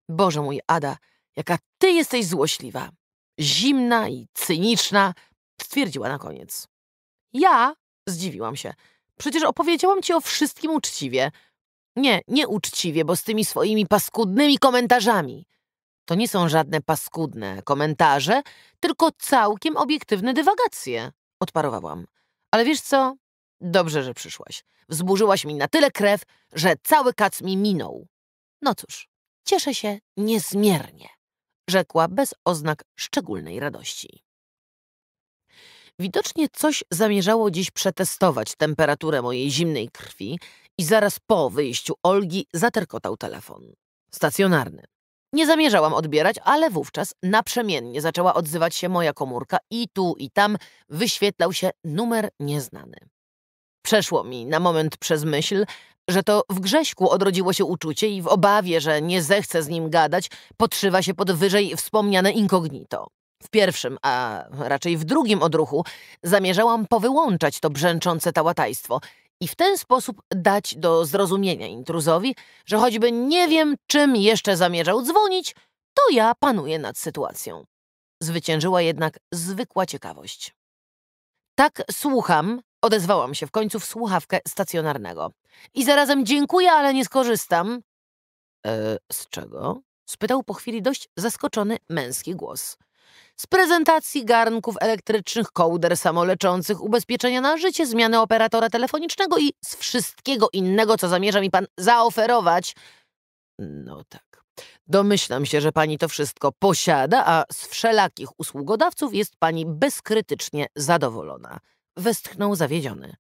S1: Boże mój, Ada, jaka ty jesteś złośliwa. Zimna i cyniczna, stwierdziła na koniec. Ja zdziwiłam się. Przecież opowiedziałam ci o wszystkim uczciwie. Nie, nieuczciwie, bo z tymi swoimi paskudnymi komentarzami. To nie są żadne paskudne komentarze, tylko całkiem obiektywne dywagacje, odparowałam. Ale wiesz co? Dobrze, że przyszłaś. Wzburzyłaś mi na tyle krew, że cały kac mi minął. No cóż, cieszę się niezmiernie, rzekła bez oznak szczególnej radości. Widocznie coś zamierzało dziś przetestować temperaturę mojej zimnej krwi, i zaraz po wyjściu Olgi zaterkotał telefon. Stacjonarny. Nie zamierzałam odbierać, ale wówczas naprzemiennie zaczęła odzywać się moja komórka i tu i tam wyświetlał się numer nieznany. Przeszło mi na moment przez myśl, że to w Grześku odrodziło się uczucie i w obawie, że nie zechce z nim gadać, podszywa się pod wyżej wspomniane incognito. W pierwszym, a raczej w drugim odruchu zamierzałam powyłączać to brzęczące tałatajstwo – i w ten sposób dać do zrozumienia intruzowi, że choćby nie wiem, czym jeszcze zamierzał dzwonić, to ja panuję nad sytuacją. Zwyciężyła jednak zwykła ciekawość. Tak, słucham, odezwałam się w końcu w słuchawkę stacjonarnego. I zarazem dziękuję, ale nie skorzystam. E, z czego? spytał po chwili dość zaskoczony męski głos z prezentacji garnków elektrycznych, kołder samoleczących, ubezpieczenia na życie, zmiany operatora telefonicznego i z wszystkiego innego, co zamierza mi pan zaoferować. No tak. Domyślam się, że pani to wszystko posiada, a z wszelakich usługodawców jest pani bezkrytycznie zadowolona. Westchnął zawiedziony.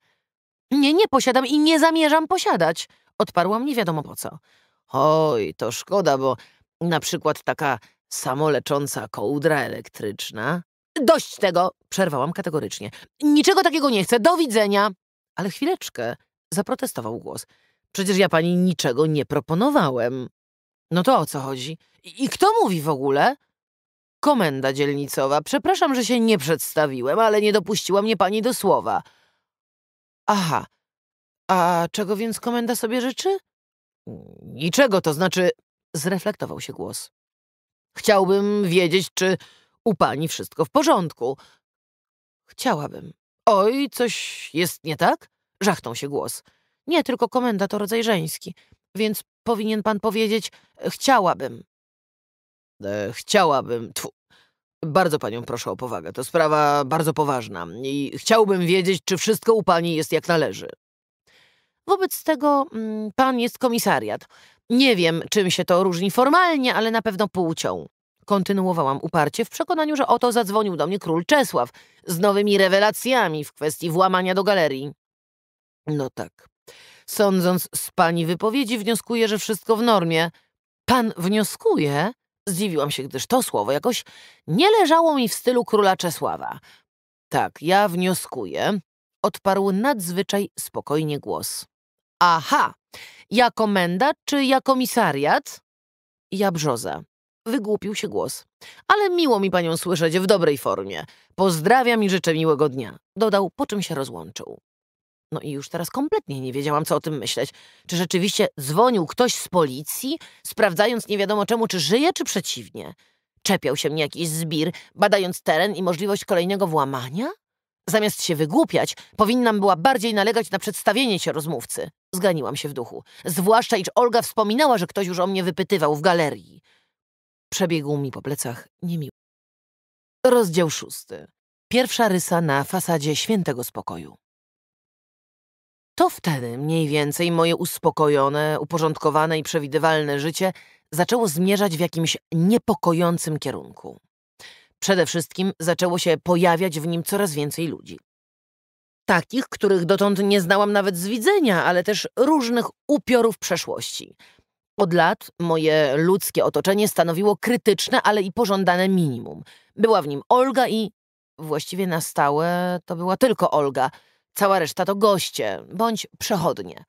S1: Nie, nie posiadam i nie zamierzam posiadać, odparłam nie wiadomo po co. Oj, to szkoda, bo na przykład taka samolecząca kołdra elektryczna. Dość tego! przerwałam kategorycznie. Niczego takiego nie chcę, do widzenia! Ale chwileczkę, zaprotestował głos. Przecież ja pani niczego nie proponowałem. No to o co chodzi? I, i kto mówi w ogóle? Komenda dzielnicowa. Przepraszam, że się nie przedstawiłem, ale nie dopuściła mnie pani do słowa. Aha. A czego więc komenda sobie życzy? Niczego, to znaczy... Zreflektował się głos. Chciałbym wiedzieć, czy u pani wszystko w porządku. Chciałabym. Oj, coś jest nie tak? Żachnął się głos. Nie, tylko komenda to rodzaj żeński, więc powinien pan powiedzieć e, chciałabym. E, chciałabym. Tfu. Bardzo panią proszę o powagę. To sprawa bardzo poważna i chciałbym wiedzieć, czy wszystko u pani jest jak należy. Wobec tego mm, pan jest komisariat. Nie wiem, czym się to różni formalnie, ale na pewno płcią. Kontynuowałam uparcie w przekonaniu, że oto zadzwonił do mnie król Czesław z nowymi rewelacjami w kwestii włamania do galerii. No tak. Sądząc z pani wypowiedzi, wnioskuję, że wszystko w normie. Pan wnioskuje? Zdziwiłam się, gdyż to słowo jakoś nie leżało mi w stylu króla Czesława. Tak, ja wnioskuję, odparł nadzwyczaj spokojnie głos. Aha, jako komenda czy jako komisariat? Ja brzoza. Wygłupił się głos. Ale miło mi panią słyszeć w dobrej formie. Pozdrawiam i życzę miłego dnia. Dodał, po czym się rozłączył. No i już teraz kompletnie nie wiedziałam, co o tym myśleć. Czy rzeczywiście dzwonił ktoś z policji, sprawdzając nie wiadomo czemu, czy żyje, czy przeciwnie? Czepiał się mnie jakiś zbir, badając teren i możliwość kolejnego włamania? Zamiast się wygłupiać, powinnam była bardziej nalegać na przedstawienie się rozmówcy. Zganiłam się w duchu. Zwłaszcza, iż Olga wspominała, że ktoś już o mnie wypytywał w galerii. Przebiegł mi po plecach niemiły. Rozdział szósty. Pierwsza rysa na fasadzie świętego spokoju. To wtedy mniej więcej moje uspokojone, uporządkowane i przewidywalne życie zaczęło zmierzać w jakimś niepokojącym kierunku. Przede wszystkim zaczęło się pojawiać w nim coraz więcej ludzi. Takich, których dotąd nie znałam nawet z widzenia, ale też różnych upiorów przeszłości. Od lat moje ludzkie otoczenie stanowiło krytyczne, ale i pożądane minimum. Była w nim Olga i właściwie na stałe to była tylko Olga. Cała reszta to goście bądź przechodnie.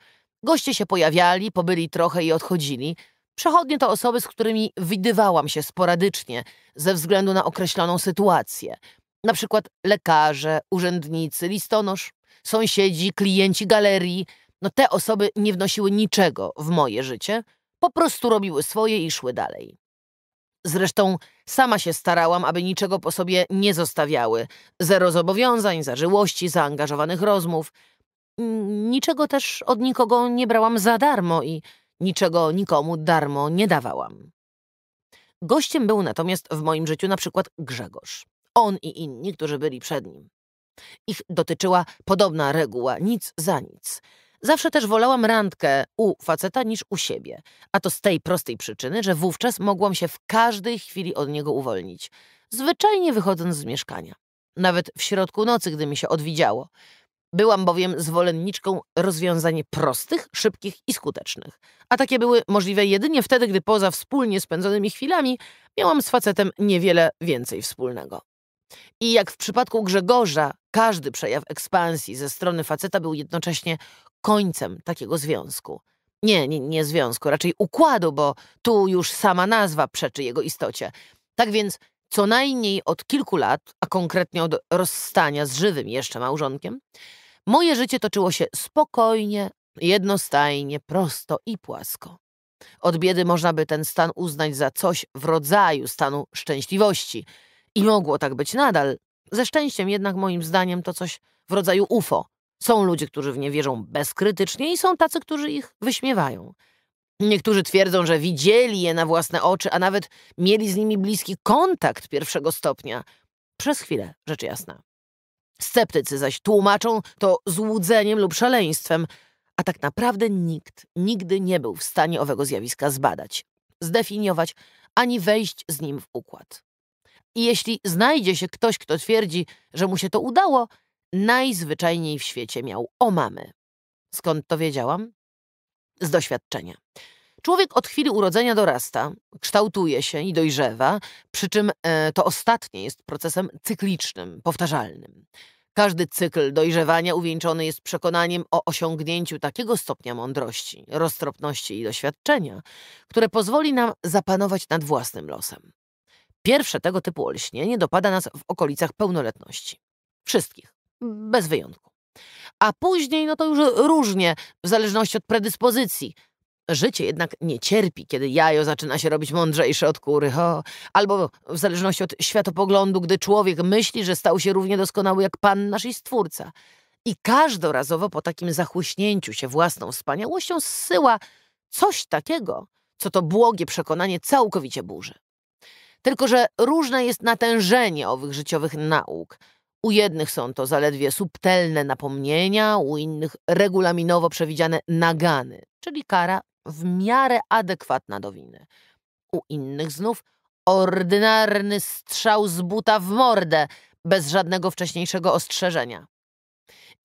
S1: Goście się pojawiali, pobyli trochę i odchodzili – Przechodnie to osoby, z którymi widywałam się sporadycznie ze względu na określoną sytuację. Na przykład lekarze, urzędnicy, listonosz, sąsiedzi, klienci galerii. No te osoby nie wnosiły niczego w moje życie, po prostu robiły swoje i szły dalej. Zresztą sama się starałam, aby niczego po sobie nie zostawiały. Zero zobowiązań, zażyłości, zaangażowanych rozmów. Niczego też od nikogo nie brałam za darmo i Niczego nikomu darmo nie dawałam. Gościem był natomiast w moim życiu na przykład Grzegorz. On i inni, którzy byli przed nim. Ich dotyczyła podobna reguła, nic za nic. Zawsze też wolałam randkę u faceta niż u siebie, a to z tej prostej przyczyny, że wówczas mogłam się w każdej chwili od niego uwolnić, zwyczajnie wychodząc z mieszkania. Nawet w środku nocy, gdy mi się odwidziało. Byłam bowiem zwolenniczką rozwiązań prostych, szybkich i skutecznych, a takie były możliwe jedynie wtedy, gdy poza wspólnie spędzonymi chwilami miałam z facetem niewiele więcej wspólnego. I jak w przypadku Grzegorza, każdy przejaw ekspansji ze strony faceta był jednocześnie końcem takiego związku. Nie, nie, nie związku, raczej układu, bo tu już sama nazwa przeczy jego istocie. Tak więc co najmniej od kilku lat, a konkretnie od rozstania z żywym jeszcze małżonkiem, Moje życie toczyło się spokojnie, jednostajnie, prosto i płasko. Od biedy można by ten stan uznać za coś w rodzaju stanu szczęśliwości. I mogło tak być nadal. Ze szczęściem jednak moim zdaniem to coś w rodzaju UFO. Są ludzie, którzy w nie wierzą bezkrytycznie i są tacy, którzy ich wyśmiewają. Niektórzy twierdzą, że widzieli je na własne oczy, a nawet mieli z nimi bliski kontakt pierwszego stopnia. Przez chwilę, rzecz jasna. Sceptycy zaś tłumaczą to złudzeniem lub szaleństwem, a tak naprawdę nikt nigdy nie był w stanie owego zjawiska zbadać, zdefiniować ani wejść z nim w układ. I jeśli znajdzie się ktoś, kto twierdzi, że mu się to udało, najzwyczajniej w świecie miał o mamy. Skąd to wiedziałam? Z doświadczenia. Człowiek od chwili urodzenia dorasta, kształtuje się i dojrzewa, przy czym e, to ostatnie jest procesem cyklicznym, powtarzalnym. Każdy cykl dojrzewania uwieńczony jest przekonaniem o osiągnięciu takiego stopnia mądrości, roztropności i doświadczenia, które pozwoli nam zapanować nad własnym losem. Pierwsze tego typu olśnienie dopada nas w okolicach pełnoletności. Wszystkich, bez wyjątku. A później, no to już różnie, w zależności od predyspozycji – Życie jednak nie cierpi, kiedy jajo zaczyna się robić mądrzejsze od kury, ho. albo w zależności od światopoglądu, gdy człowiek myśli, że stał się równie doskonały jak Pan nasz i Stwórca. I każdorazowo po takim zachłyśnięciu się własną wspaniałością zsyła coś takiego, co to błogie przekonanie całkowicie burzy. Tylko, że różne jest natężenie owych życiowych nauk. U jednych są to zaledwie subtelne napomnienia, u innych regulaminowo przewidziane nagany, czyli kara w miarę adekwatna do winy. U innych znów ordynarny strzał z buta w mordę, bez żadnego wcześniejszego ostrzeżenia.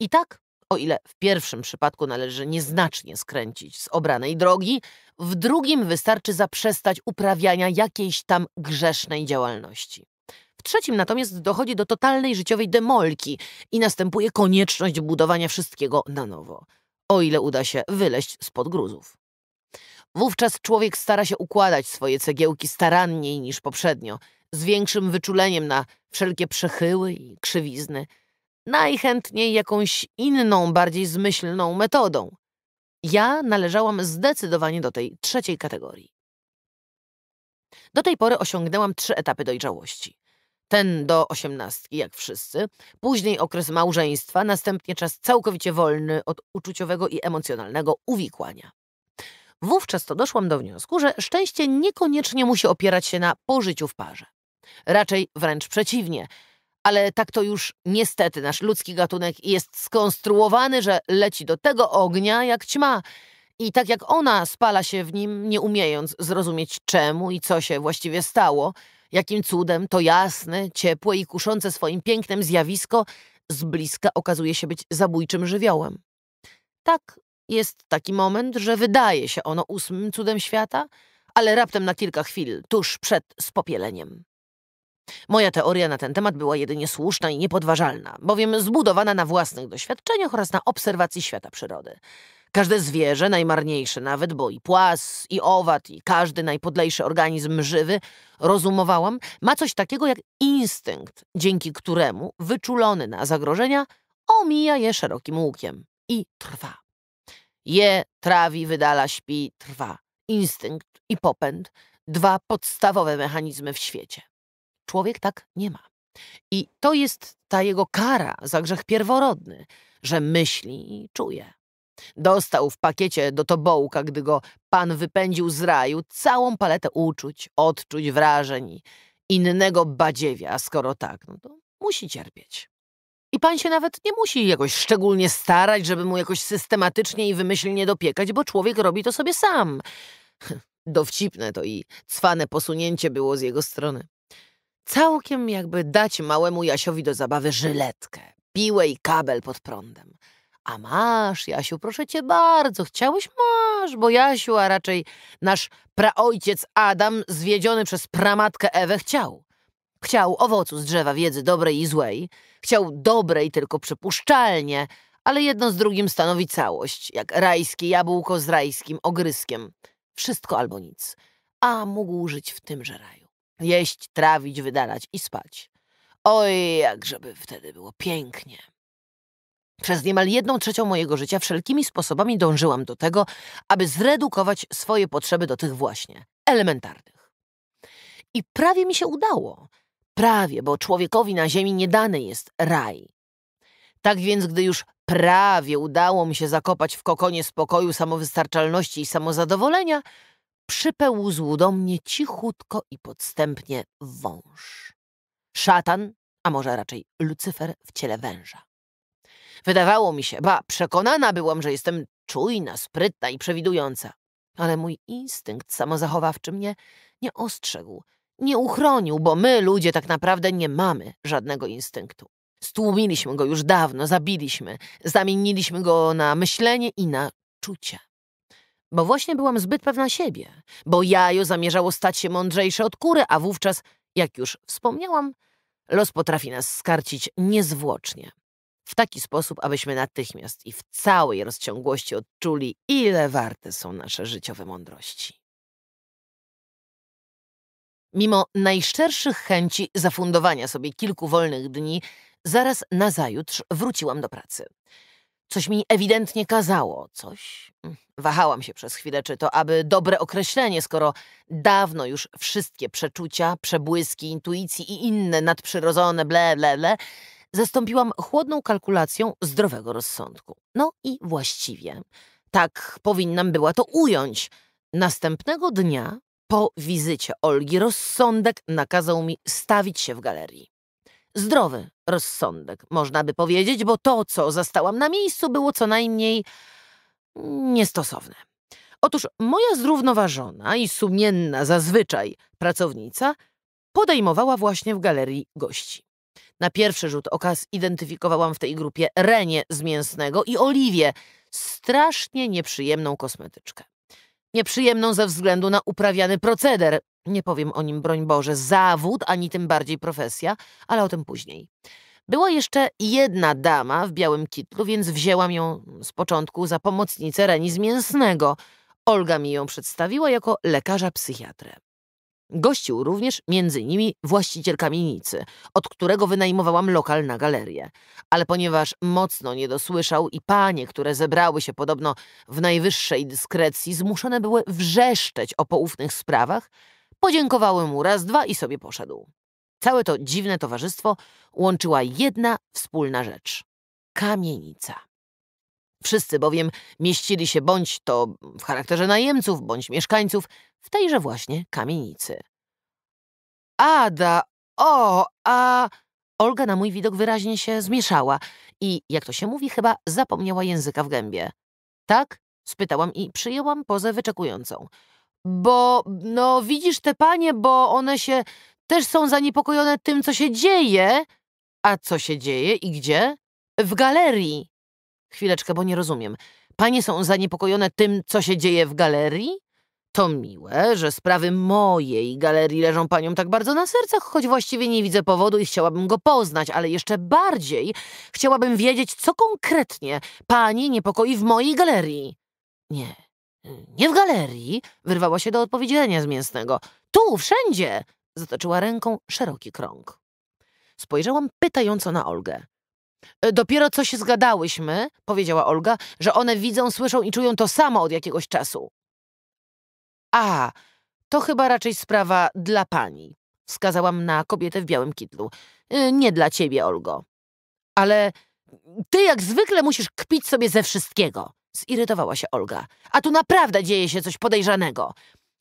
S1: I tak, o ile w pierwszym przypadku należy nieznacznie skręcić z obranej drogi, w drugim wystarczy zaprzestać uprawiania jakiejś tam grzesznej działalności. W trzecim natomiast dochodzi do totalnej życiowej demolki i następuje konieczność budowania wszystkiego na nowo, o ile uda się wyleść spod gruzów. Wówczas człowiek stara się układać swoje cegiełki staranniej niż poprzednio, z większym wyczuleniem na wszelkie przechyły i krzywizny, najchętniej jakąś inną, bardziej zmyślną metodą. Ja należałam zdecydowanie do tej trzeciej kategorii. Do tej pory osiągnęłam trzy etapy dojrzałości. Ten do osiemnastki, jak wszyscy, później okres małżeństwa, następnie czas całkowicie wolny od uczuciowego i emocjonalnego uwikłania. Wówczas to doszłam do wniosku, że szczęście niekoniecznie musi opierać się na pożyciu w parze. Raczej wręcz przeciwnie. Ale tak to już niestety nasz ludzki gatunek jest skonstruowany, że leci do tego ognia jak ćma. I tak jak ona spala się w nim, nie umiejąc zrozumieć czemu i co się właściwie stało, jakim cudem to jasne, ciepłe i kuszące swoim pięknem zjawisko z bliska okazuje się być zabójczym żywiołem. Tak jest taki moment, że wydaje się ono ósmym cudem świata, ale raptem na kilka chwil, tuż przed spopieleniem. Moja teoria na ten temat była jedynie słuszna i niepodważalna, bowiem zbudowana na własnych doświadczeniach oraz na obserwacji świata przyrody. Każde zwierzę, najmarniejsze nawet, bo i płas, i owad, i każdy najpodlejszy organizm żywy, rozumowałam, ma coś takiego jak instynkt, dzięki któremu, wyczulony na zagrożenia, omija je szerokim łukiem i trwa. Je, trawi, wydala, śpi, trwa. Instynkt i popęd. Dwa podstawowe mechanizmy w świecie. Człowiek tak nie ma. I to jest ta jego kara za grzech pierworodny, że myśli i czuje. Dostał w pakiecie do tobołka, gdy go pan wypędził z raju, całą paletę uczuć, odczuć, wrażeń i innego badziewia, skoro tak, no to musi cierpieć. I pan się nawet nie musi jakoś szczególnie starać, żeby mu jakoś systematycznie i wymyślnie dopiekać, bo człowiek robi to sobie sam. Dowcipne to i cwane posunięcie było z jego strony. Całkiem jakby dać małemu Jasiowi do zabawy żyletkę, piłę i kabel pod prądem. A masz, Jasiu, proszę cię bardzo, chciałeś, masz, bo Jasiu, a raczej nasz praojciec Adam, zwiedziony przez pramatkę Ewę, chciał. Chciał owocu z drzewa wiedzy dobrej i złej – Chciał dobrej, tylko przypuszczalnie, ale jedno z drugim stanowi całość, jak rajskie jabłko z rajskim ogryskiem. Wszystko albo nic. A mógł żyć w tymże raju. Jeść, trawić, wydalać i spać. Oj, jakżeby wtedy było pięknie. Przez niemal jedną trzecią mojego życia wszelkimi sposobami dążyłam do tego, aby zredukować swoje potrzeby do tych właśnie, elementarnych. I prawie mi się udało. Prawie, bo człowiekowi na ziemi nie dany jest raj. Tak więc, gdy już prawie udało mi się zakopać w kokonie spokoju, samowystarczalności i samozadowolenia, przypełzł do mnie cichutko i podstępnie wąż. Szatan, a może raczej Lucyfer w ciele węża. Wydawało mi się, ba, przekonana byłam, że jestem czujna, sprytna i przewidująca. Ale mój instynkt samozachowawczy mnie nie ostrzegł, nie uchronił, bo my, ludzie, tak naprawdę nie mamy żadnego instynktu. Stłumiliśmy go już dawno, zabiliśmy, zamieniliśmy go na myślenie i na czucia. Bo właśnie byłam zbyt pewna siebie, bo jajo zamierzało stać się mądrzejsze od kury, a wówczas, jak już wspomniałam, los potrafi nas skarcić niezwłocznie. W taki sposób, abyśmy natychmiast i w całej rozciągłości odczuli, ile warte są nasze życiowe mądrości. Mimo najszczerszych chęci zafundowania sobie kilku wolnych dni, zaraz nazajutrz wróciłam do pracy. Coś mi ewidentnie kazało, coś. Mm, wahałam się przez chwilę, czy to aby dobre określenie, skoro dawno już wszystkie przeczucia, przebłyski, intuicji i inne nadprzyrodzone ble, ble, ble zastąpiłam chłodną kalkulacją zdrowego rozsądku. No i właściwie, tak powinnam była to ująć. Następnego dnia po wizycie Olgi rozsądek nakazał mi stawić się w galerii. Zdrowy rozsądek, można by powiedzieć, bo to, co zastałam na miejscu, było co najmniej niestosowne. Otóż moja zrównoważona i sumienna zazwyczaj pracownica podejmowała właśnie w galerii gości. Na pierwszy rzut oka zidentyfikowałam w tej grupie Renie z mięsnego i Oliwie, strasznie nieprzyjemną kosmetyczkę nieprzyjemną ze względu na uprawiany proceder. Nie powiem o nim, broń Boże, zawód, ani tym bardziej profesja, ale o tym później. Była jeszcze jedna dama w białym kitlu, więc wzięłam ją z początku za pomocnicę reni z mięsnego. Olga mi ją przedstawiła jako lekarza psychiatrę. Gościł również między nimi właściciel kamienicy, od którego wynajmowałam lokal na galerię. Ale ponieważ mocno nie dosłyszał i panie, które zebrały się podobno w najwyższej dyskrecji, zmuszone były wrzeszczeć o poufnych sprawach, podziękowały mu raz, dwa i sobie poszedł. Całe to dziwne towarzystwo łączyła jedna wspólna rzecz – kamienica. Wszyscy bowiem mieścili się bądź to w charakterze najemców, bądź mieszkańców w tejże właśnie kamienicy. Ada, o, a... Olga na mój widok wyraźnie się zmieszała i, jak to się mówi, chyba zapomniała języka w gębie. Tak? spytałam i przyjęłam pozę wyczekującą. Bo, no widzisz te panie, bo one się też są zaniepokojone tym, co się dzieje. A co się dzieje i gdzie? W galerii. Chwileczkę, bo nie rozumiem. Panie są zaniepokojone tym, co się dzieje w galerii? To miłe, że sprawy mojej galerii leżą paniom tak bardzo na sercach, choć właściwie nie widzę powodu i chciałabym go poznać, ale jeszcze bardziej chciałabym wiedzieć, co konkretnie pani niepokoi w mojej galerii. Nie, nie w galerii, wyrwała się do odpowiedzenia z Tu, wszędzie! Zatoczyła ręką szeroki krąg. Spojrzałam pytająco na Olgę. E, dopiero co się zgadałyśmy, powiedziała Olga, że one widzą, słyszą i czują to samo od jakiegoś czasu. A, to chyba raczej sprawa dla pani, wskazałam na kobietę w białym kitlu. E, nie dla ciebie, Olgo. Ale ty jak zwykle musisz kpić sobie ze wszystkiego, zirytowała się Olga. A tu naprawdę dzieje się coś podejrzanego.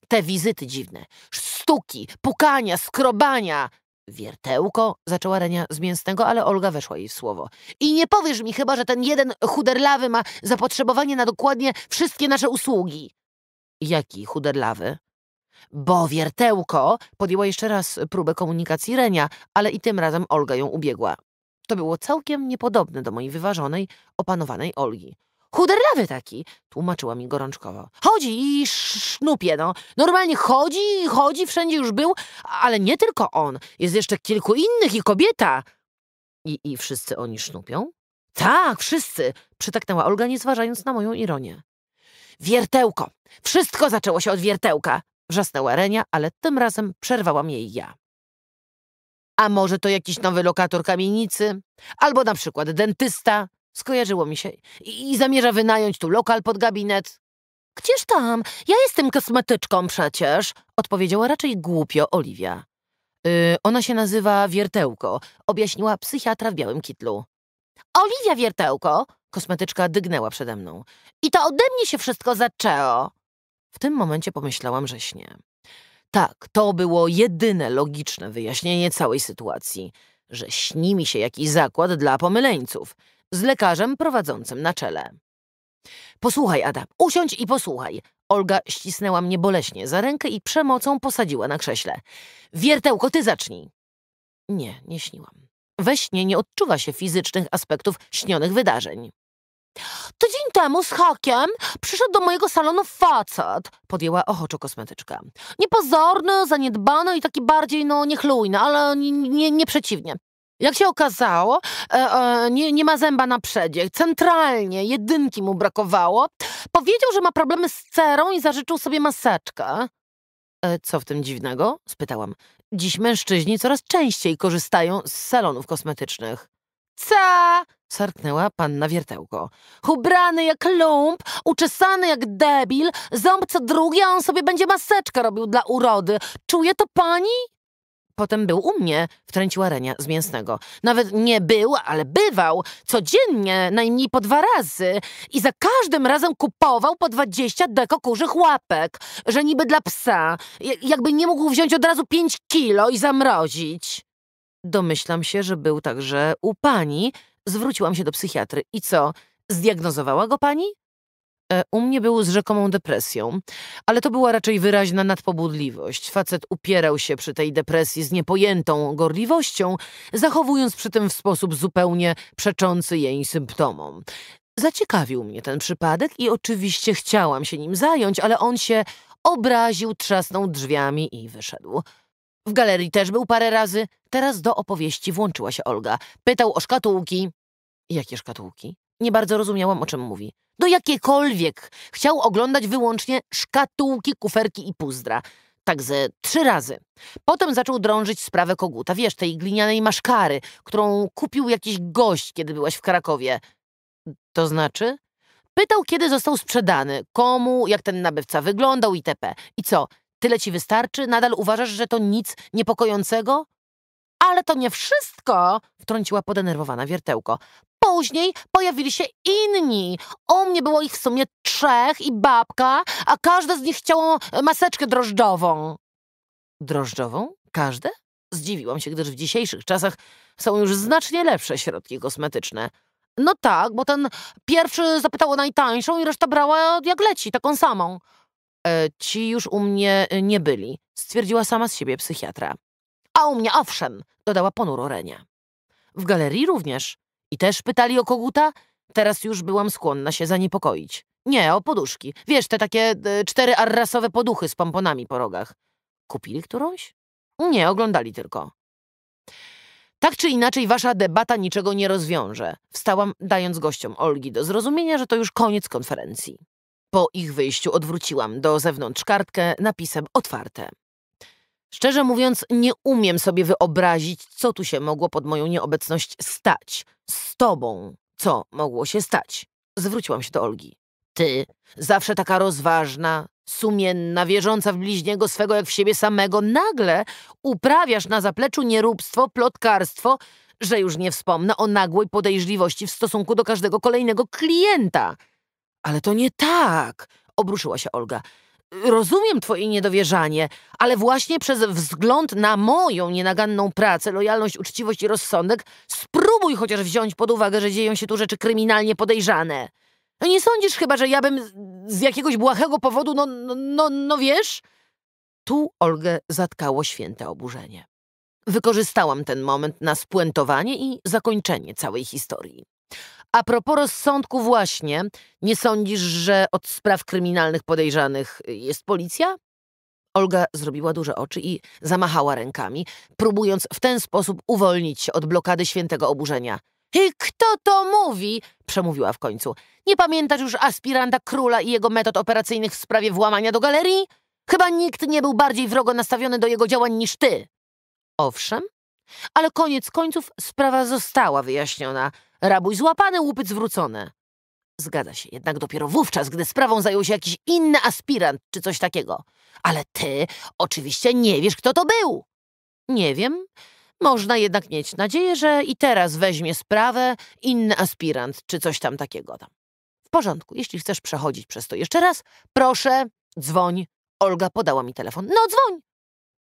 S1: Te wizyty dziwne, stuki, pukania, skrobania, Wiertełko? zaczęła Renia z mięsnego, ale Olga weszła jej w słowo. I nie powiesz mi chyba, że ten jeden chuderlawy ma zapotrzebowanie na dokładnie wszystkie nasze usługi. Jaki chuderlawy? Bo wiertełko podjęła jeszcze raz próbę komunikacji Renia, ale i tym razem Olga ją ubiegła. To było całkiem niepodobne do mojej wyważonej, opanowanej Olgi. Chuderlawy taki, tłumaczyła mi gorączkowo. Chodzi i sznupie, no. Normalnie chodzi i chodzi, wszędzie już był, ale nie tylko on. Jest jeszcze kilku innych i kobieta. I, i wszyscy oni sznupią? Tak, wszyscy, przytaknęła Olga, nie zważając na moją ironię. Wiertełko. Wszystko zaczęło się od wiertełka, wrzasnęła Renia, ale tym razem przerwałam jej ja. A może to jakiś nowy lokator kamienicy? Albo na przykład dentysta? Skojarzyło mi się. I, I, zamierza wynająć tu lokal pod gabinet. Gdzież tam? Ja jestem kosmetyczką przecież, odpowiedziała raczej głupio Oliwia. Y, ona się nazywa Wiertełko, objaśniła psychiatra w białym kitlu. Oliwia Wiertełko, kosmetyczka dygnęła przede mną. I to ode mnie się wszystko zaczęło. W tym momencie pomyślałam, że śnie. Tak, to było jedyne logiczne wyjaśnienie całej sytuacji, że śni mi się jakiś zakład dla pomyleńców – z lekarzem prowadzącym na czele. Posłuchaj, Ada, usiądź i posłuchaj. Olga ścisnęła mnie boleśnie za rękę i przemocą posadziła na krześle. Wiertełko, ty zacznij. Nie, nie śniłam. We śnie nie odczuwa się fizycznych aspektów śnionych wydarzeń. Tydzień temu z hakiem przyszedł do mojego salonu facet, podjęła ochoczo kosmetyczka. Niepozorny, zaniedbany i taki bardziej, no, niechlujny, ale nie, nie, nie przeciwnie. Jak się okazało, e, e, nie, nie ma zęba na przedzie. Centralnie, jedynki mu brakowało. Powiedział, że ma problemy z cerą i zażyczył sobie maseczkę. E, co w tym dziwnego? spytałam. Dziś mężczyźni coraz częściej korzystają z salonów kosmetycznych. Ca! Sarknęła panna wiertełko. Ubrany jak lump, uczesany jak debil, ząb co drugi, a on sobie będzie maseczkę robił dla urody. Czuje to pani? Potem był u mnie, wtrąciła Renia z mięsnego. Nawet nie był, ale bywał codziennie, najmniej po dwa razy. I za każdym razem kupował po dwadzieścia deko kurzych łapek, że niby dla psa. Jakby nie mógł wziąć od razu pięć kilo i zamrozić. Domyślam się, że był także u pani. Zwróciłam się do psychiatry. I co, zdiagnozowała go pani? E, u mnie był z rzekomą depresją, ale to była raczej wyraźna nadpobudliwość. Facet upierał się przy tej depresji z niepojętą gorliwością, zachowując przy tym w sposób zupełnie przeczący jej symptomom. Zaciekawił mnie ten przypadek i oczywiście chciałam się nim zająć, ale on się obraził, trzasnął drzwiami i wyszedł. W galerii też był parę razy. Teraz do opowieści włączyła się Olga. Pytał o szkatułki. Jakie szkatułki? Nie bardzo rozumiałam, o czym mówi. Do jakiekolwiek. Chciał oglądać wyłącznie szkatułki, kuferki i puzdra. Tak ze trzy razy. Potem zaczął drążyć sprawę koguta. Wiesz, tej glinianej maszkary, którą kupił jakiś gość, kiedy byłaś w Krakowie. To znaczy? Pytał, kiedy został sprzedany, komu, jak ten nabywca wyglądał itp. I co, tyle ci wystarczy? Nadal uważasz, że to nic niepokojącego? Ale to nie wszystko, wtrąciła podenerwowana wiertełko. Później pojawili się inni. U mnie było ich w sumie trzech i babka, a każde z nich chciało e, maseczkę drożdżową. Drożdżową? Każde? Zdziwiłam się, gdyż w dzisiejszych czasach są już znacznie lepsze środki kosmetyczne. No tak, bo ten pierwszy zapytał o najtańszą i reszta brała jak leci, taką samą. E, ci już u mnie e, nie byli, stwierdziła sama z siebie psychiatra. A u mnie owszem, dodała ponuro Renia. W galerii również. I też pytali o koguta? Teraz już byłam skłonna się zaniepokoić. Nie, o poduszki. Wiesz, te takie e, cztery arrasowe poduchy z pomponami po rogach. Kupili którąś? Nie, oglądali tylko. Tak czy inaczej, wasza debata niczego nie rozwiąże. Wstałam, dając gościom Olgi do zrozumienia, że to już koniec konferencji. Po ich wyjściu odwróciłam do zewnątrz kartkę napisem otwarte. Szczerze mówiąc, nie umiem sobie wyobrazić, co tu się mogło pod moją nieobecność stać. Z tobą co mogło się stać? Zwróciłam się do Olgi. Ty, zawsze taka rozważna, sumienna, wierząca w bliźniego swego jak w siebie samego, nagle uprawiasz na zapleczu nieróbstwo, plotkarstwo, że już nie wspomnę o nagłej podejrzliwości w stosunku do każdego kolejnego klienta. Ale to nie tak, obruszyła się Olga. Rozumiem twoje niedowierzanie, ale właśnie przez wzgląd na moją nienaganną pracę, lojalność, uczciwość i rozsądek spróbuj chociaż wziąć pod uwagę, że dzieją się tu rzeczy kryminalnie podejrzane. nie sądzisz chyba, że ja bym z jakiegoś błahego powodu, no, no, no, no wiesz? Tu Olgę zatkało święte oburzenie. Wykorzystałam ten moment na spuentowanie i zakończenie całej historii. A propos rozsądku właśnie, nie sądzisz, że od spraw kryminalnych podejrzanych y, jest policja? Olga zrobiła duże oczy i zamachała rękami, próbując w ten sposób uwolnić się od blokady świętego oburzenia. I kto to mówi? przemówiła w końcu. Nie pamiętasz już aspiranta króla i jego metod operacyjnych w sprawie włamania do galerii? Chyba nikt nie był bardziej wrogo nastawiony do jego działań niż ty. Owszem, ale koniec końców sprawa została wyjaśniona. Rabuj złapany, łupyc zwrócone. Zgadza się, jednak dopiero wówczas, gdy sprawą zajął się jakiś inny aspirant czy coś takiego. Ale ty oczywiście nie wiesz, kto to był. Nie wiem. Można jednak mieć nadzieję, że i teraz weźmie sprawę inny aspirant czy coś tam takiego. Tam. W porządku, jeśli chcesz przechodzić przez to jeszcze raz, proszę, dzwoń. Olga podała mi telefon. No, dzwoń!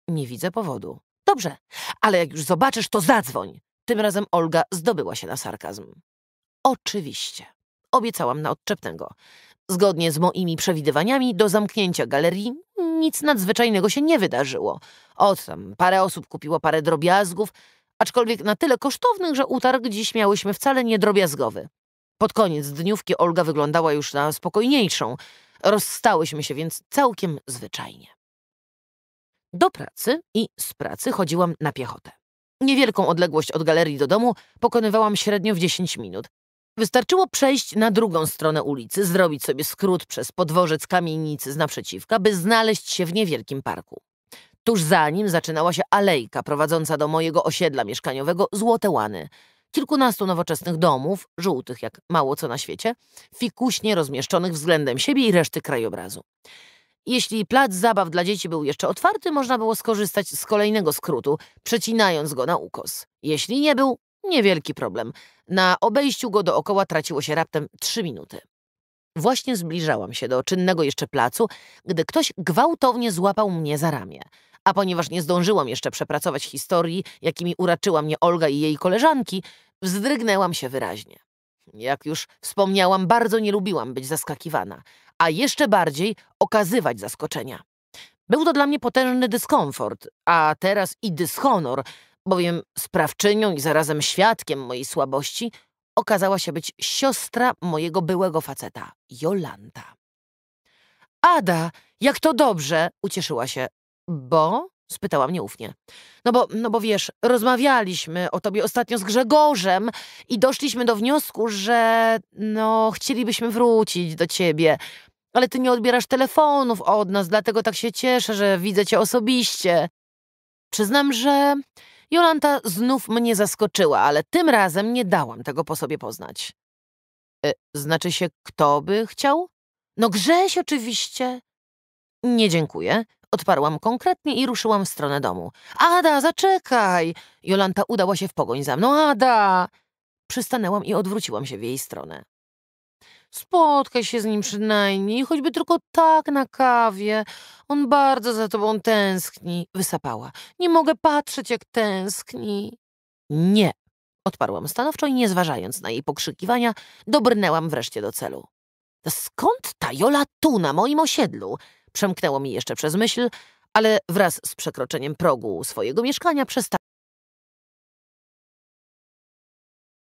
S1: Nie widzę powodu. Dobrze, ale jak już zobaczysz, to zadzwoń. Tym razem Olga zdobyła się na sarkazm. Oczywiście. Obiecałam na odczepnego. Zgodnie z moimi przewidywaniami, do zamknięcia galerii nic nadzwyczajnego się nie wydarzyło. Od parę osób kupiło parę drobiazgów, aczkolwiek na tyle kosztownych, że utarg dziś miałyśmy wcale nie drobiazgowy. Pod koniec dniówki Olga wyglądała już na spokojniejszą. Rozstałyśmy się więc całkiem zwyczajnie. Do pracy i z pracy chodziłam na piechotę. Niewielką odległość od galerii do domu pokonywałam średnio w 10 minut. Wystarczyło przejść na drugą stronę ulicy, zrobić sobie skrót przez podworzec kamienicy z naprzeciwka, by znaleźć się w niewielkim parku. Tuż za nim zaczynała się alejka prowadząca do mojego osiedla mieszkaniowego Złote Łany. Kilkunastu nowoczesnych domów, żółtych jak mało co na świecie, fikuśnie rozmieszczonych względem siebie i reszty krajobrazu. Jeśli plac zabaw dla dzieci był jeszcze otwarty, można było skorzystać z kolejnego skrótu, przecinając go na ukos. Jeśli nie był, niewielki problem. Na obejściu go dookoła traciło się raptem trzy minuty. Właśnie zbliżałam się do czynnego jeszcze placu, gdy ktoś gwałtownie złapał mnie za ramię. A ponieważ nie zdążyłam jeszcze przepracować historii, jakimi uraczyła mnie Olga i jej koleżanki, wzdrygnęłam się wyraźnie. Jak już wspomniałam, bardzo nie lubiłam być zaskakiwana, a jeszcze bardziej okazywać zaskoczenia. Był to dla mnie potężny dyskomfort, a teraz i dyshonor, bowiem sprawczynią i zarazem świadkiem mojej słabości okazała się być siostra mojego byłego faceta, Jolanta. Ada, jak to dobrze, ucieszyła się. Bo? spytałam nieufnie. No bo, no bo wiesz, rozmawialiśmy o tobie ostatnio z Grzegorzem i doszliśmy do wniosku, że no chcielibyśmy wrócić do ciebie. Ale ty nie odbierasz telefonów od nas, dlatego tak się cieszę, że widzę cię osobiście. Przyznam, że Jolanta znów mnie zaskoczyła, ale tym razem nie dałam tego po sobie poznać. E, znaczy się, kto by chciał? No Grześ oczywiście. Nie dziękuję, Odparłam konkretnie i ruszyłam w stronę domu. Ada, zaczekaj! Jolanta udała się w pogoń za mną. Ada! Przystanęłam i odwróciłam się w jej stronę. Spotkaj się z nim przynajmniej, choćby tylko tak na kawie. On bardzo za tobą tęskni, wysapała. Nie mogę patrzeć, jak tęskni. Nie, odparłam stanowczo i nie zważając na jej pokrzykiwania, dobrnęłam wreszcie do celu. Skąd ta Jola tu na moim osiedlu? Przemknęło mi jeszcze przez myśl, ale wraz z przekroczeniem progu swojego mieszkania przestałem.